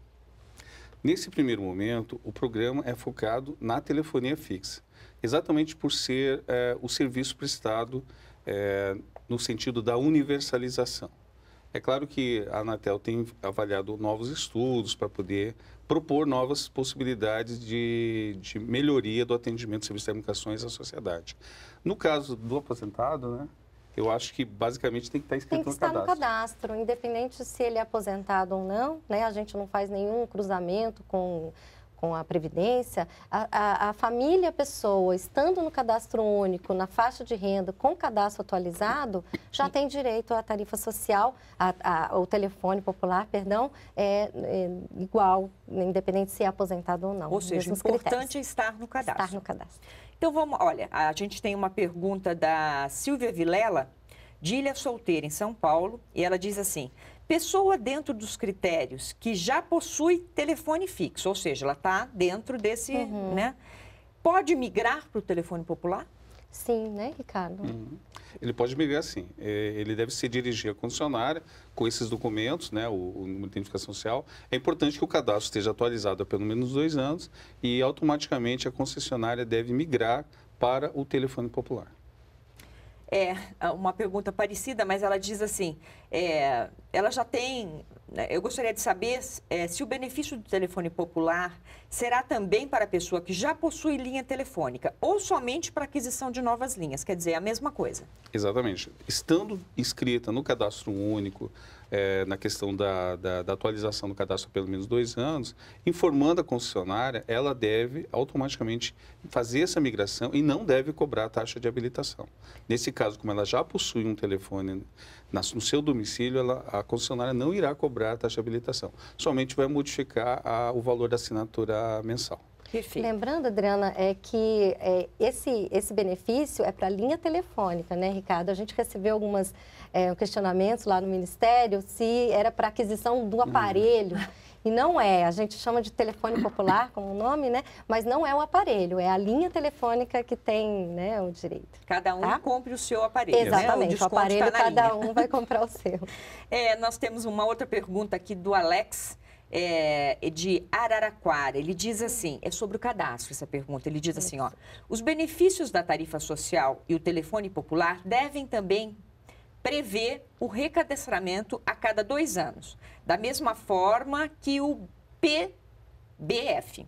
Nesse primeiro momento, o programa é focado na telefonia fixa, exatamente por ser é, o serviço prestado é, no sentido da universalização. É claro que a Anatel tem avaliado novos estudos para poder propor novas possibilidades de, de melhoria do atendimento de serviços de comunicações à sociedade. No caso do aposentado, né, eu acho que basicamente tem que estar inscrito tem que estar no cadastro. no cadastro, independente se ele é aposentado ou não, né? A gente não faz nenhum cruzamento com com a Previdência, a, a, a, família, a pessoa, estando no cadastro único, na faixa de renda, com o cadastro atualizado, já tem direito à tarifa social, o telefone popular, perdão, é, é, igual, independente se é aposentado ou não. Ou seja, o importante é estar no cadastro. Estar no cadastro. Então vamos, olha, a gente tem uma pergunta da Silvia Vilela, de Ilha Solteira, em São Paulo, e ela diz assim: Pessoa dentro dos critérios que já possui telefone fixo, ou seja, ela está dentro desse, uhum. né? Pode migrar para o telefone popular? Sim, né, Ricardo? Uhum. Ele pode migrar sim. É, ele deve se dirigir à concessionária com esses documentos, né, o, o número de identificação social. É importante que o cadastro esteja atualizado há pelo menos dois anos e automaticamente a concessionária deve migrar para o telefone popular é, ah, uma pergunta parecida, mas ela diz assim: é, ela já tem. Né, eu gostaria de saber é, se o benefício do telefone popular será também para a pessoa que já possui linha telefônica ou somente para aquisição de novas linhas. Quer dizer, é a mesma coisa. Exatamente. Estando inscrita no cadastro único, é, na questão da, da, da, atualização do cadastro pelo menos dois anos, informando a concessionária, ela deve automaticamente fazer essa migração e não deve cobrar a taxa de habilitação. Nesse caso, como ela já possui um telefone na, no seu domicílio, ela, a concessionária não irá cobrar a taxa de habilitação, somente vai modificar a, o valor da assinatura mensal. Perfeito. Lembrando, Adriana, é que é, esse, esse benefício é para linha telefônica, né, Ricardo? A gente recebeu alguns é, questionamentos lá no Ministério se era para aquisição do uhum. aparelho. Hum. E não é, a gente chama de telefone popular como o nome, né? Mas não é o aparelho, é a linha telefônica que tem né, o direito. Cada um tá? compre o seu aparelho. Exatamente, né? o, o tá aparelho tá cada linha. um vai comprar o seu. É, nós temos uma outra pergunta aqui do Alex é, de Araraquara. Ele diz assim, é sobre o cadastro essa pergunta. Ele diz assim, ó, os benefícios da tarifa social e o telefone popular devem também prever o recadastramento a cada dois anos, da mesma forma que o PBF.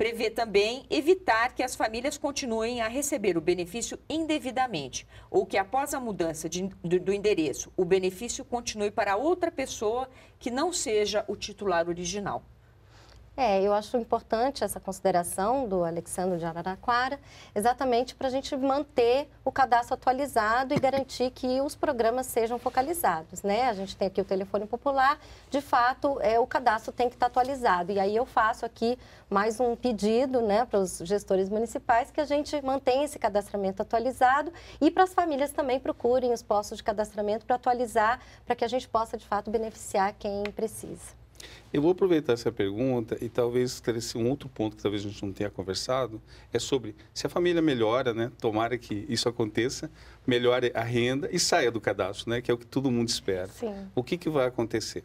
Prevê também evitar que as famílias continuem a receber o benefício indevidamente ou que, após a mudança de, do endereço, o benefício continue para outra pessoa que não seja o titular original. É, eu acho importante essa consideração do Alexandre de Araraquara, exatamente para a gente manter o cadastro atualizado e garantir que os programas sejam focalizados, né? A gente tem aqui o telefone popular, de fato, é, o cadastro tem que estar tá atualizado. E aí eu faço aqui mais um pedido, né, para os gestores municipais que a gente mantenha esse cadastramento atualizado e para as famílias também procurem os postos de cadastramento para atualizar, para que a gente possa, de fato, beneficiar quem precisa. Eu vou aproveitar essa pergunta e talvez esclarecer um outro ponto que talvez a gente não tenha conversado, é sobre se a família melhora, né? Tomara que isso aconteça, melhore a renda e saia do cadastro, né? Que é o que todo mundo espera. Sim. O que, que vai acontecer?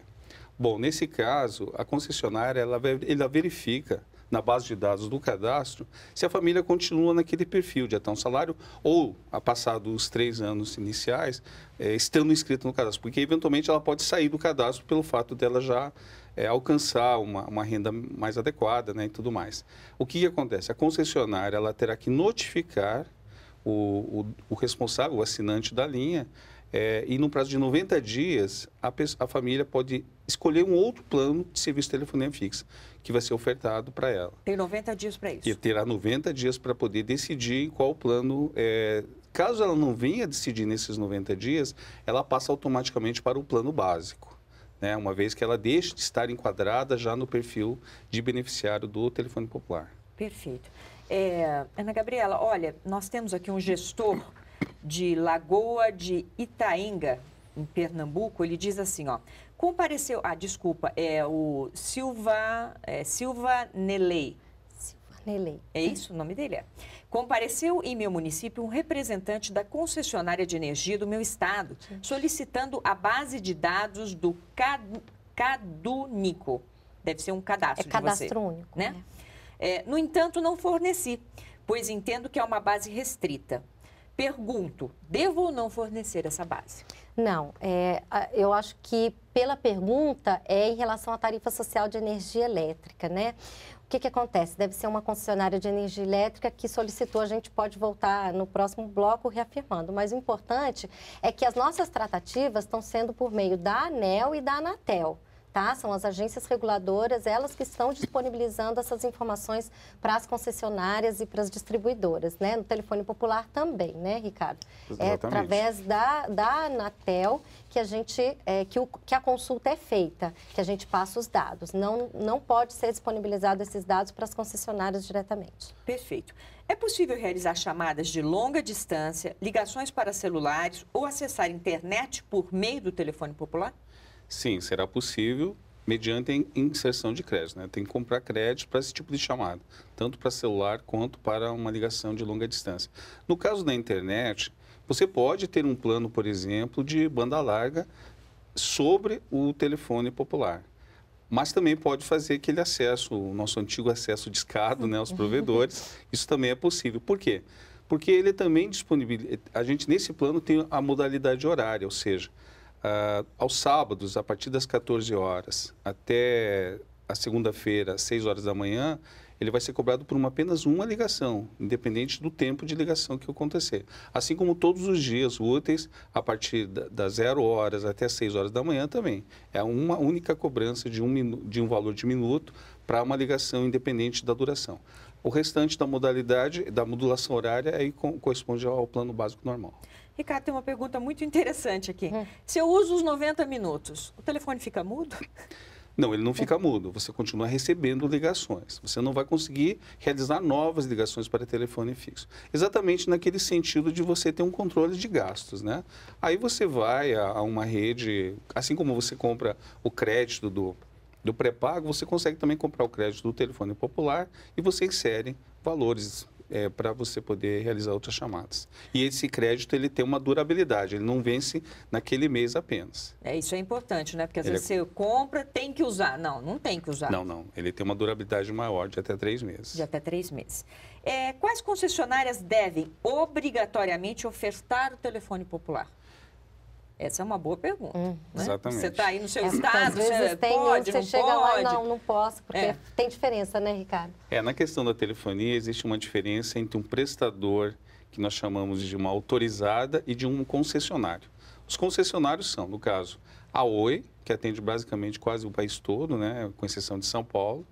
Bom, nesse caso, a concessionária ela, ela verifica na base de dados do cadastro se a família continua naquele perfil de até um salário ou, a passado os três anos iniciais, é, estando inscrita no cadastro, porque eventualmente ela pode sair do cadastro pelo fato dela já é, alcançar uma, uma renda mais adequada né, e tudo mais. O que, que acontece? A concessionária ela terá que notificar o, o, o responsável, o assinante da linha, é, e no prazo de 90 dias, a, a, família pode escolher um outro plano de serviço de telefonia fixa que vai ser ofertado para ela. Tem 90 dias para isso? E terá 90 dias para poder decidir qual plano. É, caso ela não venha decidir nesses 90 dias, ela passa automaticamente para o plano básico né, uma vez que ela deixe de estar enquadrada já no perfil de beneficiário do telefone popular. Perfeito. É, Ana Gabriela, olha, nós temos aqui um gestor de Lagoa de Itaenga, em Pernambuco, ele diz assim, ó, compareceu, ah, desculpa, é o Silva, é, Silva Nelei, Lele. É isso? O nome dele é. Compareceu em meu município um representante da concessionária de energia do meu estado, solicitando a base de dados do CAD, CADUNICO. Deve ser um cadastro é cadastro de você. único, é né? né? É, no entanto, não forneci, pois entendo que é uma base restrita. Pergunto, devo ou não fornecer essa base? Não, é, eu acho que pela pergunta é em relação à tarifa social de energia elétrica, né? O que, que acontece? Deve ser uma concessionária de energia elétrica que solicitou, a gente pode voltar no próximo bloco reafirmando. Mas o importante é que as nossas tratativas estão sendo por meio da ANEL e da Anatel tá? São as agências reguladoras, elas que estão disponibilizando essas informações para as concessionárias e para as distribuidoras, né? No telefone popular também, né, Ricardo? É Exatamente. É através da, da Anatel que a gente é, que, o, que a consulta é feita, que a gente passa os dados. Não, não pode ser disponibilizado esses dados para as concessionárias diretamente. Perfeito. É possível realizar chamadas de longa distância, ligações para celulares ou acessar a internet por meio do telefone popular? Sim, será possível mediante inserção de crédito. Né? Tem que comprar crédito para esse tipo de chamada, tanto para celular quanto para uma ligação de longa distância. No caso da internet, você pode ter um plano, por exemplo, de banda larga sobre o telefone popular. Mas também pode fazer aquele acesso, o nosso antigo acesso discado né, aos provedores. Isso também é possível. Por quê? Porque ele também disponibiliza. A gente, nesse plano, tem a modalidade horária, ou seja, Uh, aos sábados, a partir das 14 horas até a segunda-feira, às 6 horas da manhã, ele vai ser cobrado por uma, apenas uma ligação, independente do tempo de ligação que acontecer. Assim como todos os dias úteis, a partir das 0 zero horas até 6 horas da manhã também. É uma única cobrança de um, minu, de um valor de minuto para uma ligação independente da duração. O restante da modalidade, da modulação horária, aí corresponde ao plano básico normal. Ricardo, tem uma pergunta muito interessante aqui. Hum. Se eu uso os 90 minutos, o telefone fica mudo? Não, ele não fica mudo. Você continua recebendo ligações. Você não vai conseguir realizar novas ligações para telefone fixo. Exatamente naquele sentido de você ter um controle de gastos, né? Aí você vai a, uma rede, assim como você compra o crédito do, do pré-pago, você consegue também comprar o crédito do telefone popular e você insere valores é, para você poder realizar outras chamadas. E esse crédito ele tem uma durabilidade, ele não vence naquele mês apenas. É isso é importante, né? Porque às ele vezes é... você compra, tem que usar. Não, não tem que usar. Não, não. Ele tem uma durabilidade maior de até três meses. De até três meses. É, quais concessionárias devem obrigatoriamente ofertar o telefone popular? Essa é uma boa pergunta. Hum. Né? Exatamente. Você está aí no seu é, estado, às vezes você tem pode, você não chega pode. lá, não, não posso, porque é. tem diferença, né, Ricardo? É, na questão da telefonia existe uma diferença entre um prestador, que nós chamamos de uma autorizada, e de um concessionário. Os concessionários são, no caso, a Oi, que atende basicamente quase o país todo, né, com exceção de São Paulo,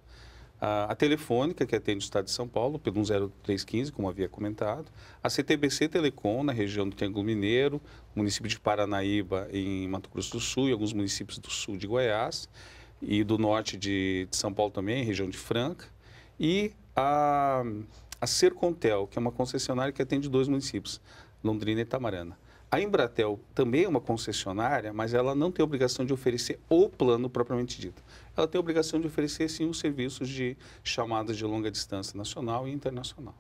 a, a Telefônica, que atende o Estado de São Paulo, pelo 10315, como havia comentado, a CTBC Telecom, na região do Triângulo Mineiro, município de Paranaíba, em Mato Grosso do Sul, e alguns municípios do sul de Goiás, e do norte de, de São Paulo também, região de Franca, e a, a Sercontel, que é uma concessionária que atende dois municípios, Londrina e Itamarana. A Embratel também é uma concessionária, mas ela não tem obrigação de oferecer o plano propriamente dito. Ela tem obrigação de oferecer, sim, os serviços de chamadas de longa distância nacional e internacional.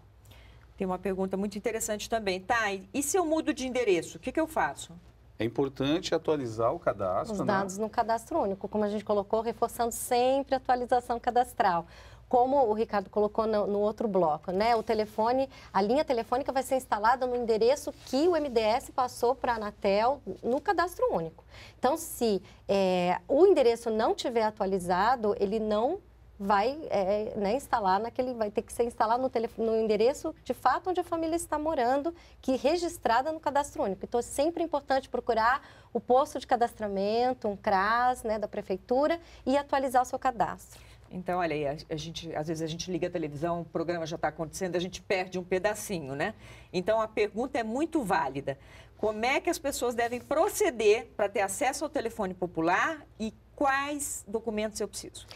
Tem uma pergunta muito interessante também. Tá, e se eu mudo de endereço, o que, que eu faço? É importante atualizar o cadastro. Os né? dados né? no cadastro único, como a gente colocou, reforçando sempre a atualização cadastral como o Ricardo colocou no, no, outro bloco, né? O telefone, a linha telefônica vai ser instalada no endereço que o MDS passou para a Anatel no cadastro único. Então, se é, o endereço não tiver atualizado, ele não vai é, né, instalar naquele, vai ter que ser instalado no, no endereço de fato onde a família está morando, que registrada no cadastro único. Então é sempre importante procurar o posto de cadastramento, um CRAS né, da prefeitura e atualizar o seu cadastro. Então, olha aí, a, gente, às vezes a gente liga a televisão, o programa já está acontecendo, a gente perde um pedacinho, né? Então, a pergunta é muito válida. Como é que as pessoas devem proceder para ter acesso ao telefone popular e quais documentos eu preciso?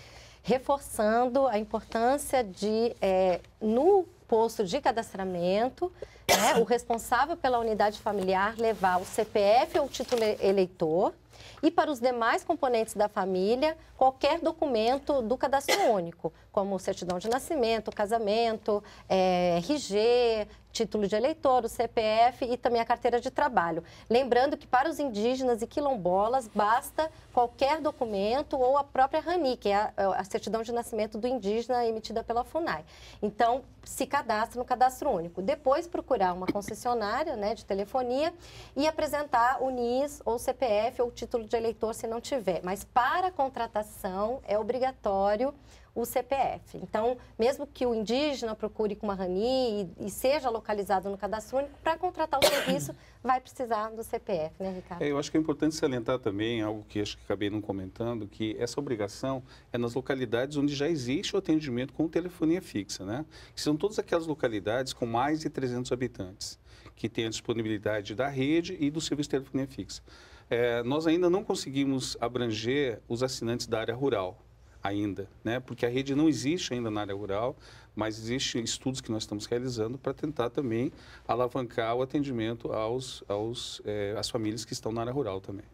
Reforçando a importância de, é, no posto de cadastramento, né, o responsável pela unidade familiar levar o CPF ou o título eleitor e para os demais componentes da família qualquer documento do cadastro único, como certidão de nascimento, casamento, é, eh, RG, título de eleitor, o CPF e também a carteira de trabalho. Lembrando que para os indígenas e quilombolas basta qualquer documento ou a própria RANI, que é a, é a certidão de nascimento do indígena emitida pela FUNAI. Então, se cadastra no cadastro único. Depois procurar uma concessionária né, de telefonia e apresentar o NIS ou CPF ou título de eleitor se não tiver. Mas para a contratação é obrigatório o CPF. Então, mesmo que o indígena procure com uma RANI e, e seja localizado no cadastro único, para contratar o serviço vai precisar do CPF, né, Ricardo? É, eu acho que é importante salientar também algo que acho que acabei não comentando, que essa obrigação é nas localidades onde já existe o atendimento com telefonia fixa, né? Que são todas aquelas localidades com mais de 300 habitantes, que têm a disponibilidade da rede e do serviço de telefonia fixa. É, nós ainda não conseguimos abranger os assinantes da área rural ainda, né? porque a rede não existe ainda na área rural, mas existem estudos que nós estamos realizando para tentar também alavancar o atendimento aos, aos, eh, às famílias que estão na área rural também.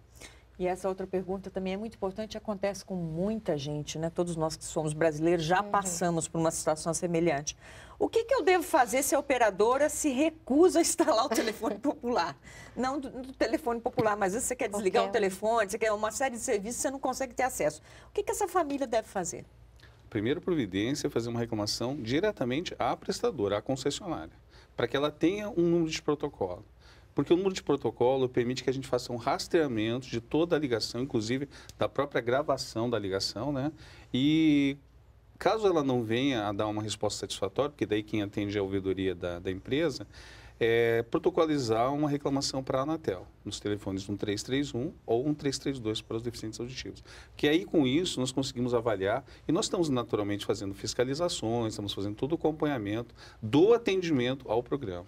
E essa outra pergunta também é muito importante, acontece com muita gente, né? Todos nós que somos brasileiros já uhum. passamos por uma situação semelhante. O que, que eu devo fazer se a operadora se recusa a instalar o telefone popular? não do, do, telefone popular, mas você quer desligar okay. o telefone, você quer uma série de serviços, você não consegue ter acesso. O que, que essa família deve fazer? Primeira providência, fazer uma reclamação diretamente à prestadora, à concessionária, para que ela tenha um número de protocolo. Porque o número de protocolo permite que a gente faça um rastreamento de toda a ligação, inclusive da própria gravação da ligação, né? E Caso ela não venha a dar uma resposta satisfatória, porque daí quem atende é a ouvidoria da, da empresa, é protocolizar uma reclamação para a Anatel, nos telefones 1331 ou 1332 para os deficientes auditivos. Que aí, com isso, nós conseguimos avaliar e nós estamos naturalmente fazendo fiscalizações, estamos fazendo todo o acompanhamento do atendimento ao programa.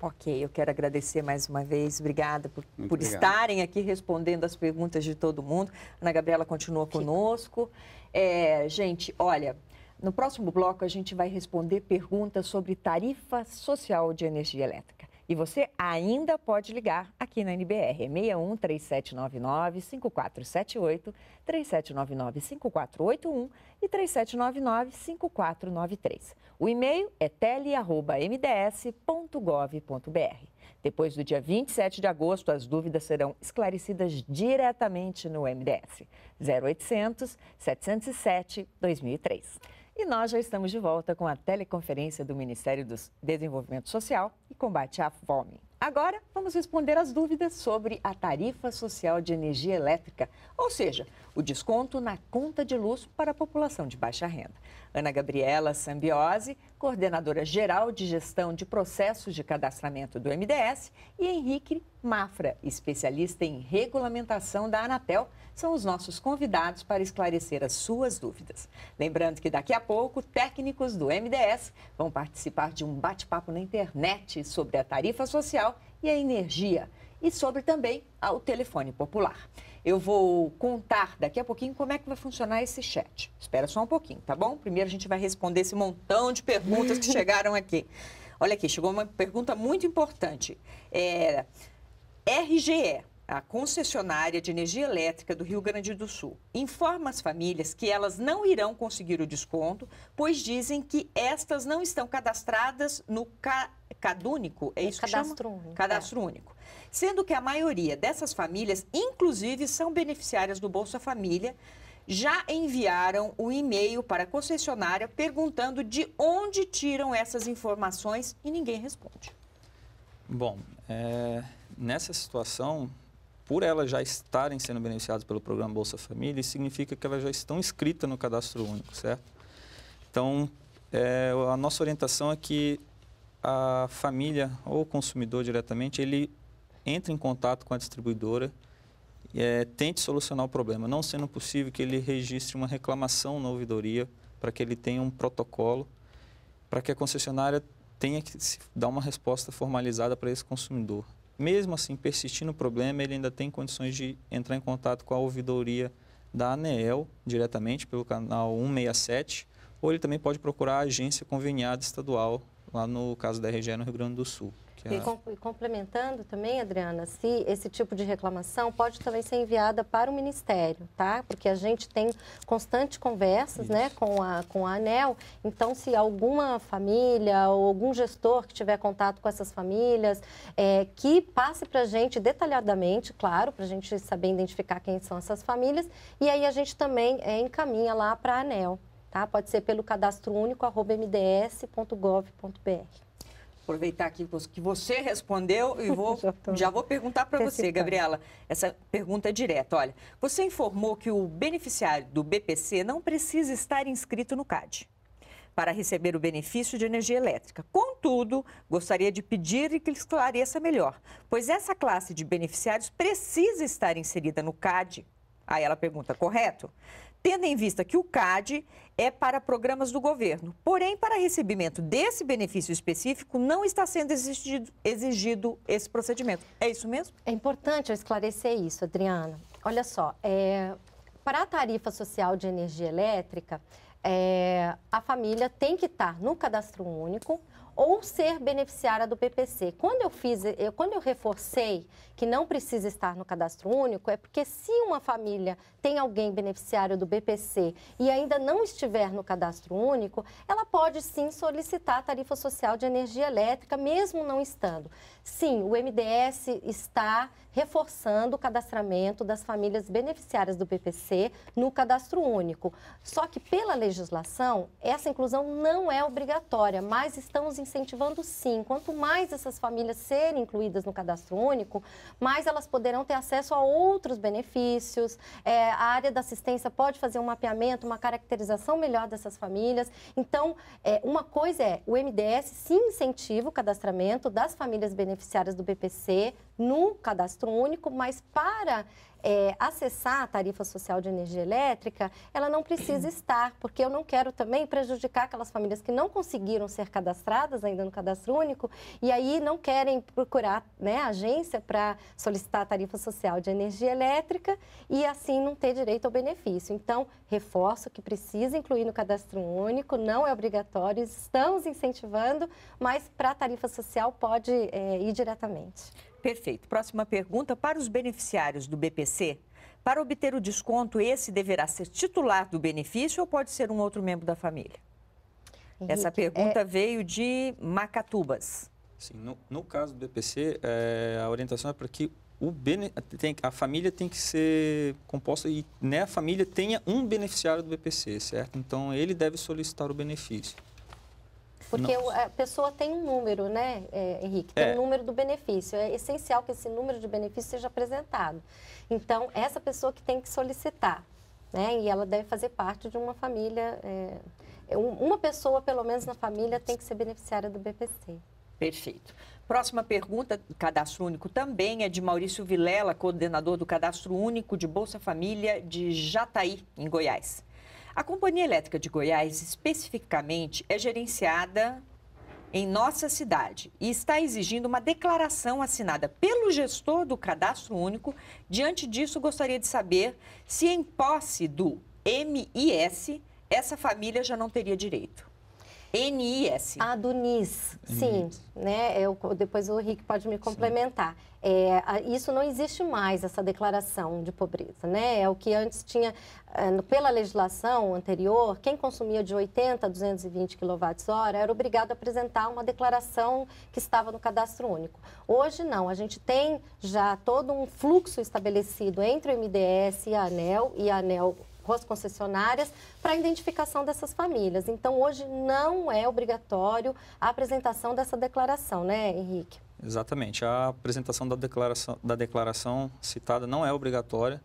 Ok, eu quero agradecer mais uma vez. Obrigada por, por estarem aqui respondendo as perguntas de todo mundo. Ana Gabriela continua conosco. É, gente, olha, no próximo bloco a gente vai responder perguntas sobre tarifa social de energia elétrica. E você ainda pode ligar aqui na NBR, 61 3799 5478, 3799 5481 e 3799 5493. O e-mail é tele@mds.gov.br. Depois do dia 27 de agosto, as dúvidas serão esclarecidas diretamente no MDS. 0800 707 2003. E nós já estamos de volta com a teleconferência do Ministério do Desenvolvimento Social e Combate à Fome. Agora, vamos responder as dúvidas sobre a tarifa social de energia elétrica, ou seja, o desconto na conta de luz para a população de baixa renda. Ana Gabriela Sambiose, coordenadora geral de gestão de processos de cadastramento do MDS, e Henrique Mafra, especialista em regulamentação da Anatel, são os nossos convidados para esclarecer as suas dúvidas. Lembrando que daqui a pouco, técnicos do MDS vão participar de um bate-papo na internet sobre a tarifa social e a Energia e sobre também o telefone popular. Eu vou contar daqui a pouquinho como é que vai funcionar esse chat. Espera só um pouquinho, tá bom? Primeiro a gente vai responder esse montão de perguntas que chegaram aqui. Olha aqui, chegou uma pergunta muito importante. É, RGE, a concessionária de energia elétrica do Rio Grande do Sul informa as famílias que elas não irão conseguir o desconto, pois dizem que estas não estão cadastradas no ca... CadÚnico, é, é isso que chama? Único, é. cadastro único. Sendo que a maioria dessas famílias, inclusive, são beneficiárias do Bolsa Família, já enviaram um e-mail para a concessionária perguntando de onde tiram essas informações e ninguém responde. Bom, é, nessa situação, por elas já estarem sendo beneficiadas pelo programa Bolsa Família, significa que elas já estão inscritas no cadastro único, certo? Então, é, a nossa orientação é que a família ou o consumidor diretamente, ele entre em contato com a distribuidora e é, tente solucionar o problema, não sendo possível que ele registre uma reclamação na ouvidoria para que ele tenha um protocolo, para que a concessionária tenha que dar uma resposta formalizada para esse consumidor mesmo assim persistindo o problema, ele ainda tem condições de entrar em contato com a ouvidoria da ANEEL diretamente pelo canal 167, ou ele também pode procurar a agência conveniada estadual, lá no caso da RGE no Rio Grande do Sul. E, complementando também, Adriana, se esse tipo de reclamação pode também ser enviada para o Ministério, tá? Porque a gente tem constantes conversas né, Isso. né, com, a, com a ANEL, então se alguma família ou algum gestor que tiver contato com essas famílias, é, que passe para a gente detalhadamente, claro, para a gente saber identificar quem são essas famílias, e aí a gente também é, encaminha lá para a ANEL. Tá? Pode ser pelo cadastro único, arroba mds.gov.br aproveitar aqui que você respondeu e vou, já, tô... já vou perguntar para você, Gabriela. Essa pergunta é direta. Olha, você informou que o beneficiário do BPC não precisa estar inscrito no CAD para receber o benefício de energia elétrica. Contudo, gostaria de pedir que esclareça melhor, pois essa classe de beneficiários precisa estar inserida no CAD. Aí ela pergunta, correto? tendo em vista que o CAD é para programas do governo. Porém, para recebimento desse benefício específico, não está sendo exigido, exigido esse procedimento. É isso mesmo? É importante eu esclarecer isso, Adriana. Olha só, é, para a tarifa social de energia elétrica, é, a família tem que estar no cadastro único ou ser beneficiária do PPC. Quando eu fiz, eu, eh, quando eu reforcei que não precisa estar no cadastro único, é porque se uma família tem alguém beneficiário do BPC e ainda não estiver no cadastro único, ela pode sim solicitar a tarifa social de energia elétrica, mesmo não estando. Sim, o MDS está reforçando o cadastramento das famílias beneficiárias do PPC no cadastro único. Só que, pela legislação, essa inclusão não é obrigatória, mas estamos incentivando sim. Quanto mais essas famílias serem incluídas no cadastro único, mais elas poderão ter acesso a outros benefícios. É, a área da assistência pode fazer um mapeamento, uma caracterização melhor dessas famílias. Então, é, uma coisa é, o MDS sim incentiva o cadastramento das famílias beneficiárias beneficiárias do BPC no cadastro único, mas para é, acessar a tarifa social de energia elétrica, ela não precisa estar, porque eu não quero também prejudicar aquelas famílias que não conseguiram ser cadastradas ainda no cadastro único e aí não querem procurar né, agência para solicitar a tarifa social de energia elétrica e assim não ter direito ao benefício. Então, reforço que precisa incluir no cadastro único, não é obrigatório, estamos incentivando, mas para a tarifa social pode é, ir diretamente. Perfeito. Próxima pergunta. Para os beneficiários do BPC, para obter o desconto, esse deverá ser titular do benefício ou pode ser um outro membro da família? Henrique, Essa pergunta é... veio de Macatubas. Sim, no, no caso do BPC, é, a orientação é para que o bene, tem, a família tem que ser composta e né, a família tenha um beneficiário do BPC, certo? Então ele deve solicitar o benefício. Porque a pessoa tem um número, né, é, Henrique? Tem é. um número do benefício. É essencial que esse número de benefício seja apresentado. Então, essa pessoa que tem que solicitar, né? E ela deve fazer parte de uma família. É, é uma pessoa, pelo menos na família, tem que ser beneficiária do BPC. Perfeito. Próxima pergunta, cadastro único também é de Maurício Vilela, coordenador do cadastro único de Bolsa Família de Jataí, em Goiás. A Companhia Elétrica de Goiás, especificamente, é gerenciada em nossa cidade e está exigindo uma declaração assinada pelo gestor do cadastro único. Diante disso, gostaria de saber se, em posse do MIS, essa família já não teria direito. NIS. A do NIS, sim. Né? Eu, depois o Rick pode me complementar. É, isso não existe mais, essa declaração de pobreza. Né? É o que antes tinha, é, pela legislação anterior, quem consumia de 80 a 220 kWh era obrigado a apresentar uma declaração que estava no cadastro único. Hoje não, a gente tem já todo um fluxo estabelecido entre o MDS e a ANEL, e a ANEL com as concessionárias para a identificação dessas famílias. Então, hoje não é obrigatório a apresentação dessa declaração, né, Henrique? Exatamente. A apresentação da declaração, da declaração citada não é obrigatória.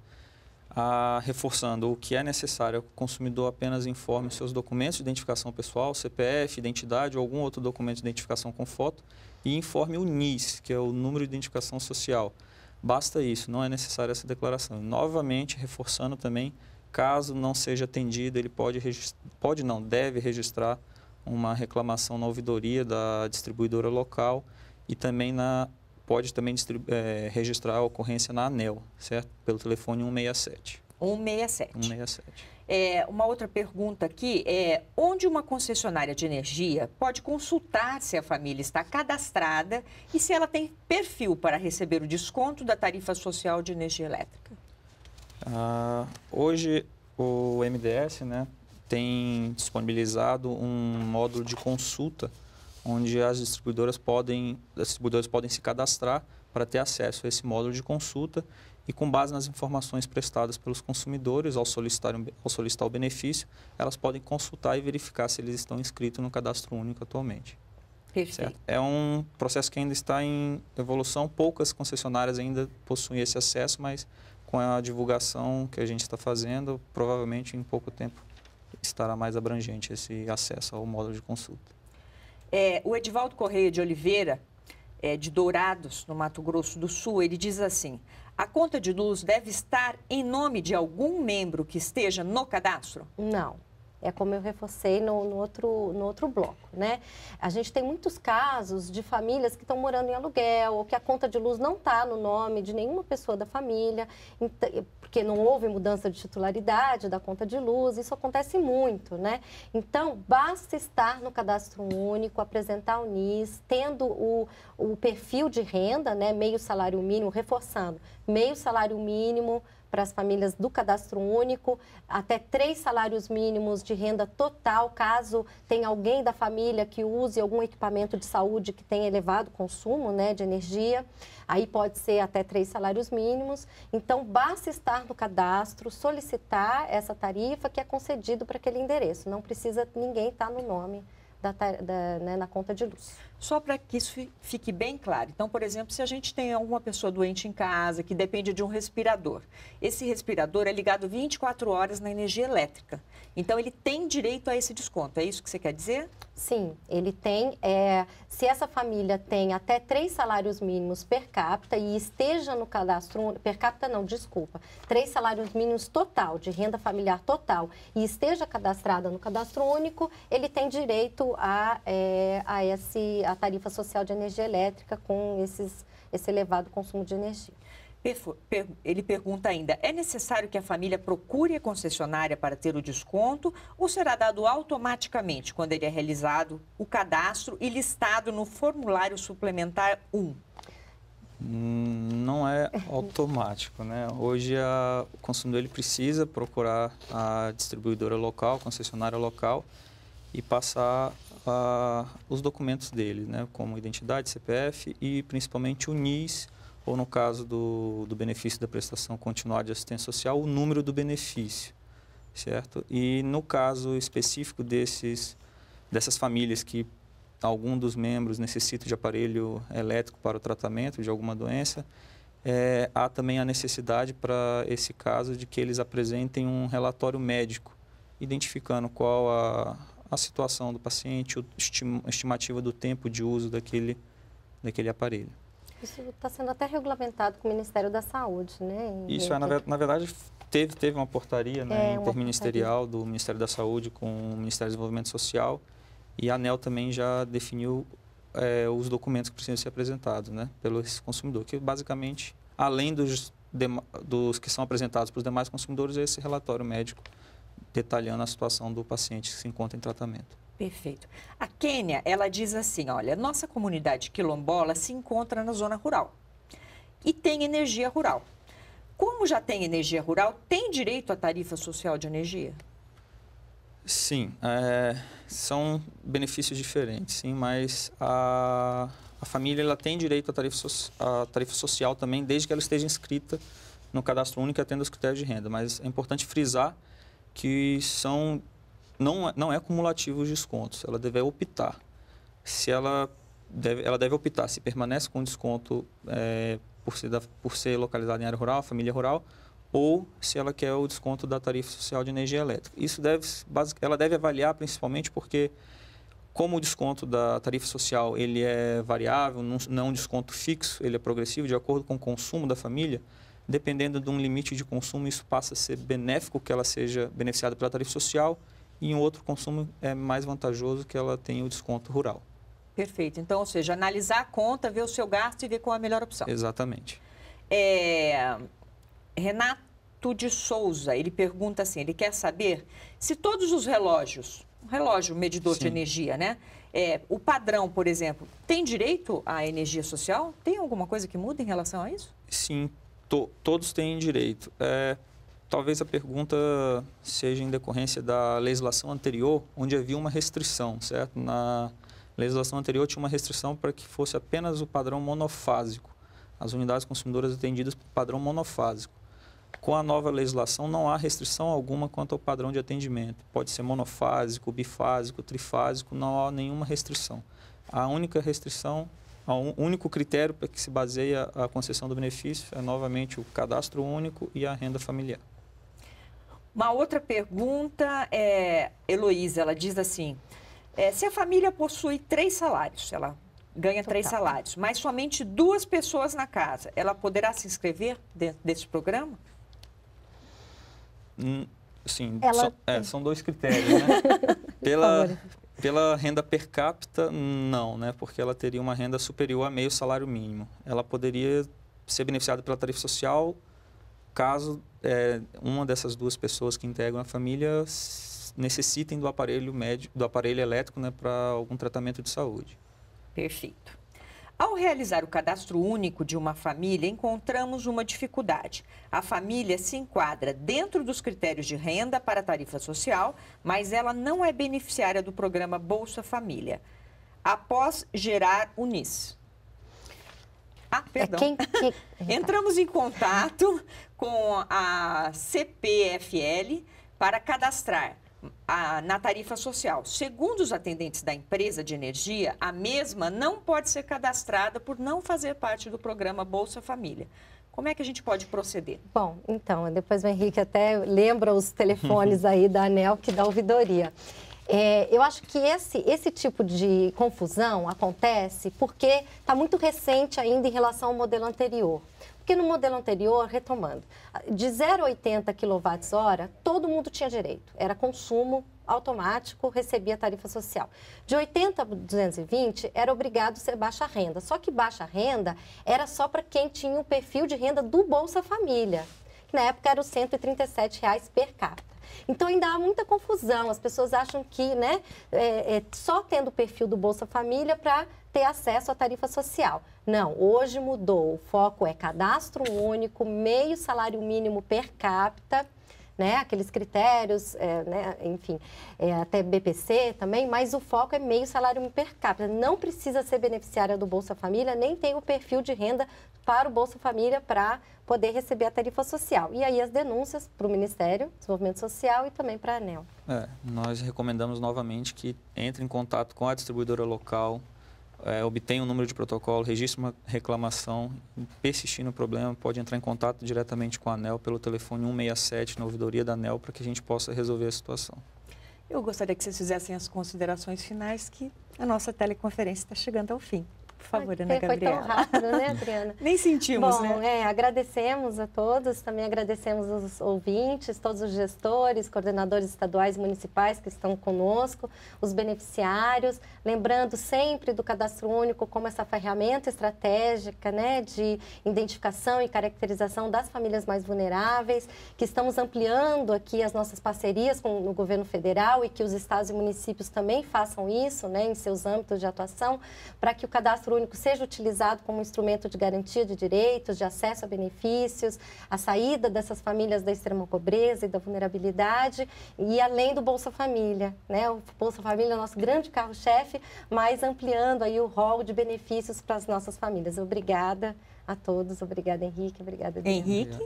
A, reforçando o que é necessário, o consumidor apenas informe seus documentos de identificação pessoal, CPF, identidade ou algum outro documento de identificação com foto e informe o NIS, que é o número de identificação social. Basta isso, não é necessária essa declaração. E, novamente, reforçando também Caso não seja atendido, ele pode, pode não, deve registrar uma reclamação na ouvidoria da distribuidora local e também na pode também é, registrar a ocorrência na ANEL, certo? Pelo telefone 167. 167. 167. É, uma outra pergunta aqui é onde uma concessionária de energia pode consultar se a família está cadastrada e se ela tem perfil para receber o desconto da tarifa social de energia elétrica? Uh, hoje o MDS né, tem disponibilizado um módulo de consulta onde as distribuidoras podem, as distribuidoras podem se cadastrar para ter acesso a esse módulo de consulta e com base nas informações prestadas pelos consumidores ao solicitar, ao solicitar o benefício, elas podem consultar e verificar se eles estão inscritos no cadastro único atualmente. Perfeito. É um processo que ainda está em evolução, poucas concessionárias ainda possuem esse acesso, mas com a divulgação que a gente está fazendo, provavelmente em pouco tempo estará mais abrangente esse acesso ao módulo de consulta. É, o Edivaldo Correia de Oliveira, é, de Dourados, no Mato Grosso do Sul, ele diz assim: a conta de luz deve estar em nome de algum membro que esteja no cadastro? Não. É como eu reforcei no, no, outro, no outro bloco, né? A gente tem muitos casos de famílias que estão morando em aluguel ou que a conta de luz não está no nome de nenhuma pessoa da família, porque não houve mudança de titularidade da conta de luz. Isso acontece muito, né? Então, basta estar no cadastro único, apresentar o NIS, tendo o, o perfil de renda, né? Meio salário mínimo, reforçando, meio salário mínimo, para as famílias do cadastro único, até três salários mínimos de renda total, caso tenha alguém da família que use algum equipamento de saúde que tenha elevado consumo né, de energia, aí pode ser até três salários mínimos. Então, basta estar no cadastro, solicitar essa tarifa que é concedido para aquele endereço, não precisa ninguém estar no nome da, da, né, na conta de luz. Só para que isso fique bem claro. Então, por exemplo, se a gente tem alguma pessoa doente em casa que depende de um respirador, esse respirador é ligado 24 horas na energia elétrica. Então, ele tem direito a esse desconto. É isso que você quer dizer? Sim, ele tem. É, se essa família tem até três salários mínimos per capita e esteja no cadastro per capita não, desculpa, três salários mínimos total de renda familiar total e esteja cadastrada no cadastro único, ele tem direito a é, a esse a tarifa social de energia elétrica com esses esse elevado consumo de energia. Ele pergunta ainda: é necessário que a família procure a concessionária para ter o desconto ou será dado automaticamente quando ele é realizado o cadastro e listado no formulário suplementar 1? Hum, não é automático, né? Hoje a, o consumidor ele precisa procurar a distribuidora local, concessionária local e passar a, ah, os documentos dele, né? Como identidade, CPF e principalmente o NIS ou no caso do, do benefício da prestação continuada de assistência social, o número do benefício, certo? E no caso específico desses, dessas famílias que algum dos membros necessita de aparelho elétrico para o tratamento de alguma doença, é, há também a necessidade para esse caso de que eles apresentem um relatório médico, identificando qual a, a situação do paciente, a estimativa do tempo de uso daquele, daquele aparelho. Isso está sendo até regulamentado com o Ministério da Saúde, né? Isso, é, na, na, verdade, teve, teve uma portaria né, é, interministerial do Ministério da Saúde com o Ministério do Desenvolvimento Social e a ANEL também já definiu é, os documentos que precisam ser apresentados né, pelo consumidor, que basicamente, além dos, dos que são apresentados para os demais consumidores, é esse relatório médico detalhando a situação do paciente que se encontra em tratamento. Perfeito. A Quênia, ela diz assim, olha, nossa comunidade quilombola se encontra na zona rural e tem energia rural. Como já tem energia rural, tem direito à tarifa social de energia? Sim, é, são benefícios diferentes, sim, mas a, a família ela tem direito à tarifa, so, à tarifa social também, desde que ela esteja inscrita no cadastro único e atenda os critérios de renda. Mas é importante frisar que são não, não é, é cumulativo os descontos, ela deve optar. Se ela deve, ela deve optar se permanece com desconto é, por, ser da, por ser localizada em área rural, família rural, ou se ela quer o desconto da tarifa social de energia elétrica. Isso deve, ela deve avaliar principalmente porque, como o desconto da tarifa social ele é variável, não é um desconto fixo, ele é progressivo de acordo com o consumo da família, dependendo de um limite de consumo, isso passa a ser benéfico que ela seja beneficiada pela tarifa social e um outro consumo é mais vantajoso que ela tem o desconto rural. Perfeito. Então, ou seja, analisar a conta, ver o seu gasto e ver qual é a melhor opção. Exatamente. É... Renato de Souza, ele pergunta assim, ele quer saber se todos os relógios, um relógio medidor Sim. de energia, né? É, o padrão, por exemplo, tem direito à energia social? Tem alguma coisa que muda em relação a isso? Sim, to todos têm direito. É talvez a pergunta seja em decorrência da legislação anterior, onde havia uma restrição, certo? Na legislação anterior tinha uma restrição para que fosse apenas o padrão monofásico, as unidades consumidoras atendidas por padrão monofásico. Com a nova legislação, não há restrição alguma quanto ao padrão de atendimento. Pode ser monofásico, bifásico, trifásico, não há nenhuma restrição. A única restrição o único critério para que se baseia a concessão do benefício é novamente o cadastro único e a renda familiar. Uma outra pergunta é, Heloísa, ela diz assim, é, se a família possui três salários, ela ganha Total. três salários, mas somente duas pessoas na casa, ela poderá se inscrever dentro desse programa? Hum, sim, ela... são, é, são, dois critérios, né? pela, pela renda per capita, não, né? Porque ela teria uma renda superior a meio salário mínimo. Ela poderia ser beneficiada pela tarifa social caso é, uma dessas duas pessoas que integram a família necessitem do aparelho médio do aparelho elétrico, né, para algum tratamento de saúde. Perfeito. Ao realizar o cadastro único de uma família, encontramos uma dificuldade. A família se enquadra dentro dos critérios de renda para a tarifa social, mas ela não é beneficiária do programa Bolsa Família. Após gerar o NIS, ah, é perdão. É quem, Entramos em contato com a CPFL para cadastrar a, na tarifa social. Segundo os atendentes da empresa de energia, a mesma não pode ser cadastrada por não fazer parte do programa Bolsa Família. Como é que a gente pode proceder? Bom, então, depois o Henrique até lembra os telefones aí da ANEL que dá ouvidoria. É, eu acho que esse, esse tipo de confusão acontece porque está muito recente ainda em relação ao modelo anterior. Porque no modelo anterior, retomando, de 0,80 kWh, todo mundo tinha direito. Era consumo automático, recebia tarifa social. De 80 a 220 era obrigado a ser baixa renda. Só que baixa renda era só para quem tinha o um perfil de renda do Bolsa Família, que na época era R$ 137 reais per capita. Então ainda há muita confusão. As pessoas acham que, né, é, é só tendo o perfil do Bolsa Família para ter acesso à tarifa social. Não, hoje mudou. O foco é cadastro único, meio salário mínimo per capita né, aqueles critérios, é, né, enfim, é, até BPC também, mas o foco é meio salário per capita. Não precisa ser beneficiária do Bolsa Família, nem tem o perfil de renda para o Bolsa Família para poder receber a tarifa social. E aí as denúncias para o Ministério do Desenvolvimento Social e também para a ANEL. É, nós recomendamos novamente que entre em contato com a distribuidora local, é, obtém o um número de protocolo, registra uma reclamação, persistir no problema, pode entrar em contato diretamente com a ANEL pelo telefone 167 na ouvidoria da ANEL para que a gente possa resolver a situação. Eu gostaria que vocês fizessem as considerações finais que a nossa teleconferência está chegando ao fim. Por favor, Ana Gabriela. É, foi tão rápido, né, Adriana? Nem sentimos, Bom, né? Bom, é, agradecemos a todos, também agradecemos os ouvintes, todos os gestores, coordenadores estaduais e municipais que estão conosco, os beneficiários, lembrando sempre do cadastro único como essa ferramenta estratégica, né, de identificação e caracterização das famílias mais vulneráveis, que estamos ampliando aqui as nossas parcerias com o governo federal e que os estados e municípios também façam isso, né, em seus âmbitos de atuação, para que o cadastro seja utilizado como instrumento de garantia de direitos, de acesso a benefícios, a saída dessas famílias da extrema pobreza e da vulnerabilidade, e além do Bolsa Família. Né? O Bolsa Família é o nosso grande carro-chefe, mas ampliando aí o rol de benefícios para as nossas famílias. Obrigada a todos. Obrigada, Henrique. Obrigada, Henrique.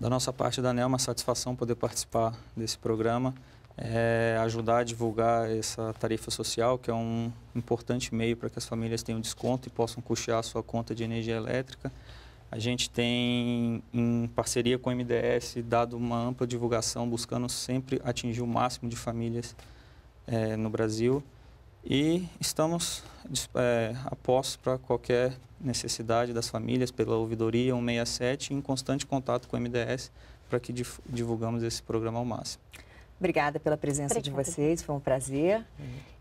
Da nossa parte, Daniel, uma satisfação poder participar desse programa é, ajudar a divulgar essa tarifa social, que é um importante meio para que as famílias tenham desconto e possam custear a sua conta de energia elétrica. A gente tem, em parceria com o MDS, dado uma ampla divulgação, buscando sempre atingir o máximo de famílias é, no Brasil. E estamos é, apostos para qualquer necessidade das famílias pela ouvidoria 167, em constante contato com o MDS, para que divulgamos esse programa ao máximo. Obrigada pela presença Obrigada. de vocês, foi um prazer.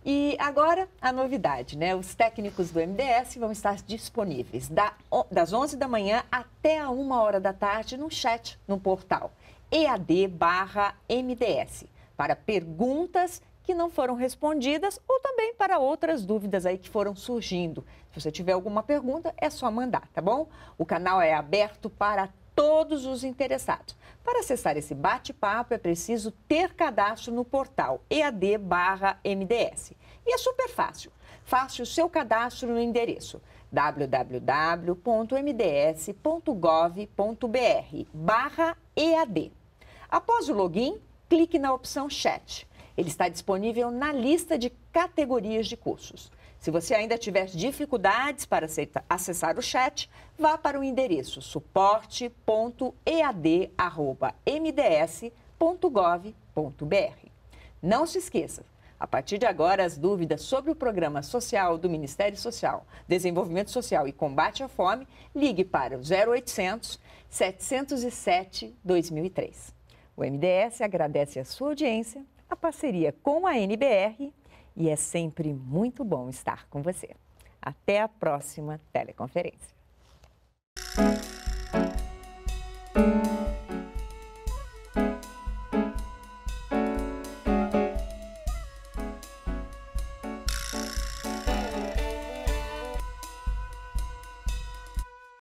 E agora a novidade, né? Os técnicos do MDS vão estar disponíveis da, das 11 da manhã até a 1 hora da tarde no chat no portal EAD/MDS para perguntas que não foram respondidas ou também para outras dúvidas aí que foram surgindo. Se você tiver alguma pergunta, é só mandar, tá bom? O canal é aberto para todos os interessados. Para acessar esse bate-papo é preciso ter cadastro no portal EAD/MDS. E é super fácil. Faça o seu cadastro no endereço www.mds.gov.br/ead. Após o login, clique na opção Chat. Ele está disponível na lista de categorias de cursos. Se você ainda tiver dificuldades para acessar o chat, vá para o endereço suporte.ead.mds.gov.br. Não se esqueça, a partir de agora, as dúvidas sobre o programa social do Ministério Social, Desenvolvimento Social e Combate à Fome, ligue para o 0800 707 2003. O MDS agradece a sua audiência, a parceria com a NBR e é sempre muito bom estar com você. Até a próxima teleconferência.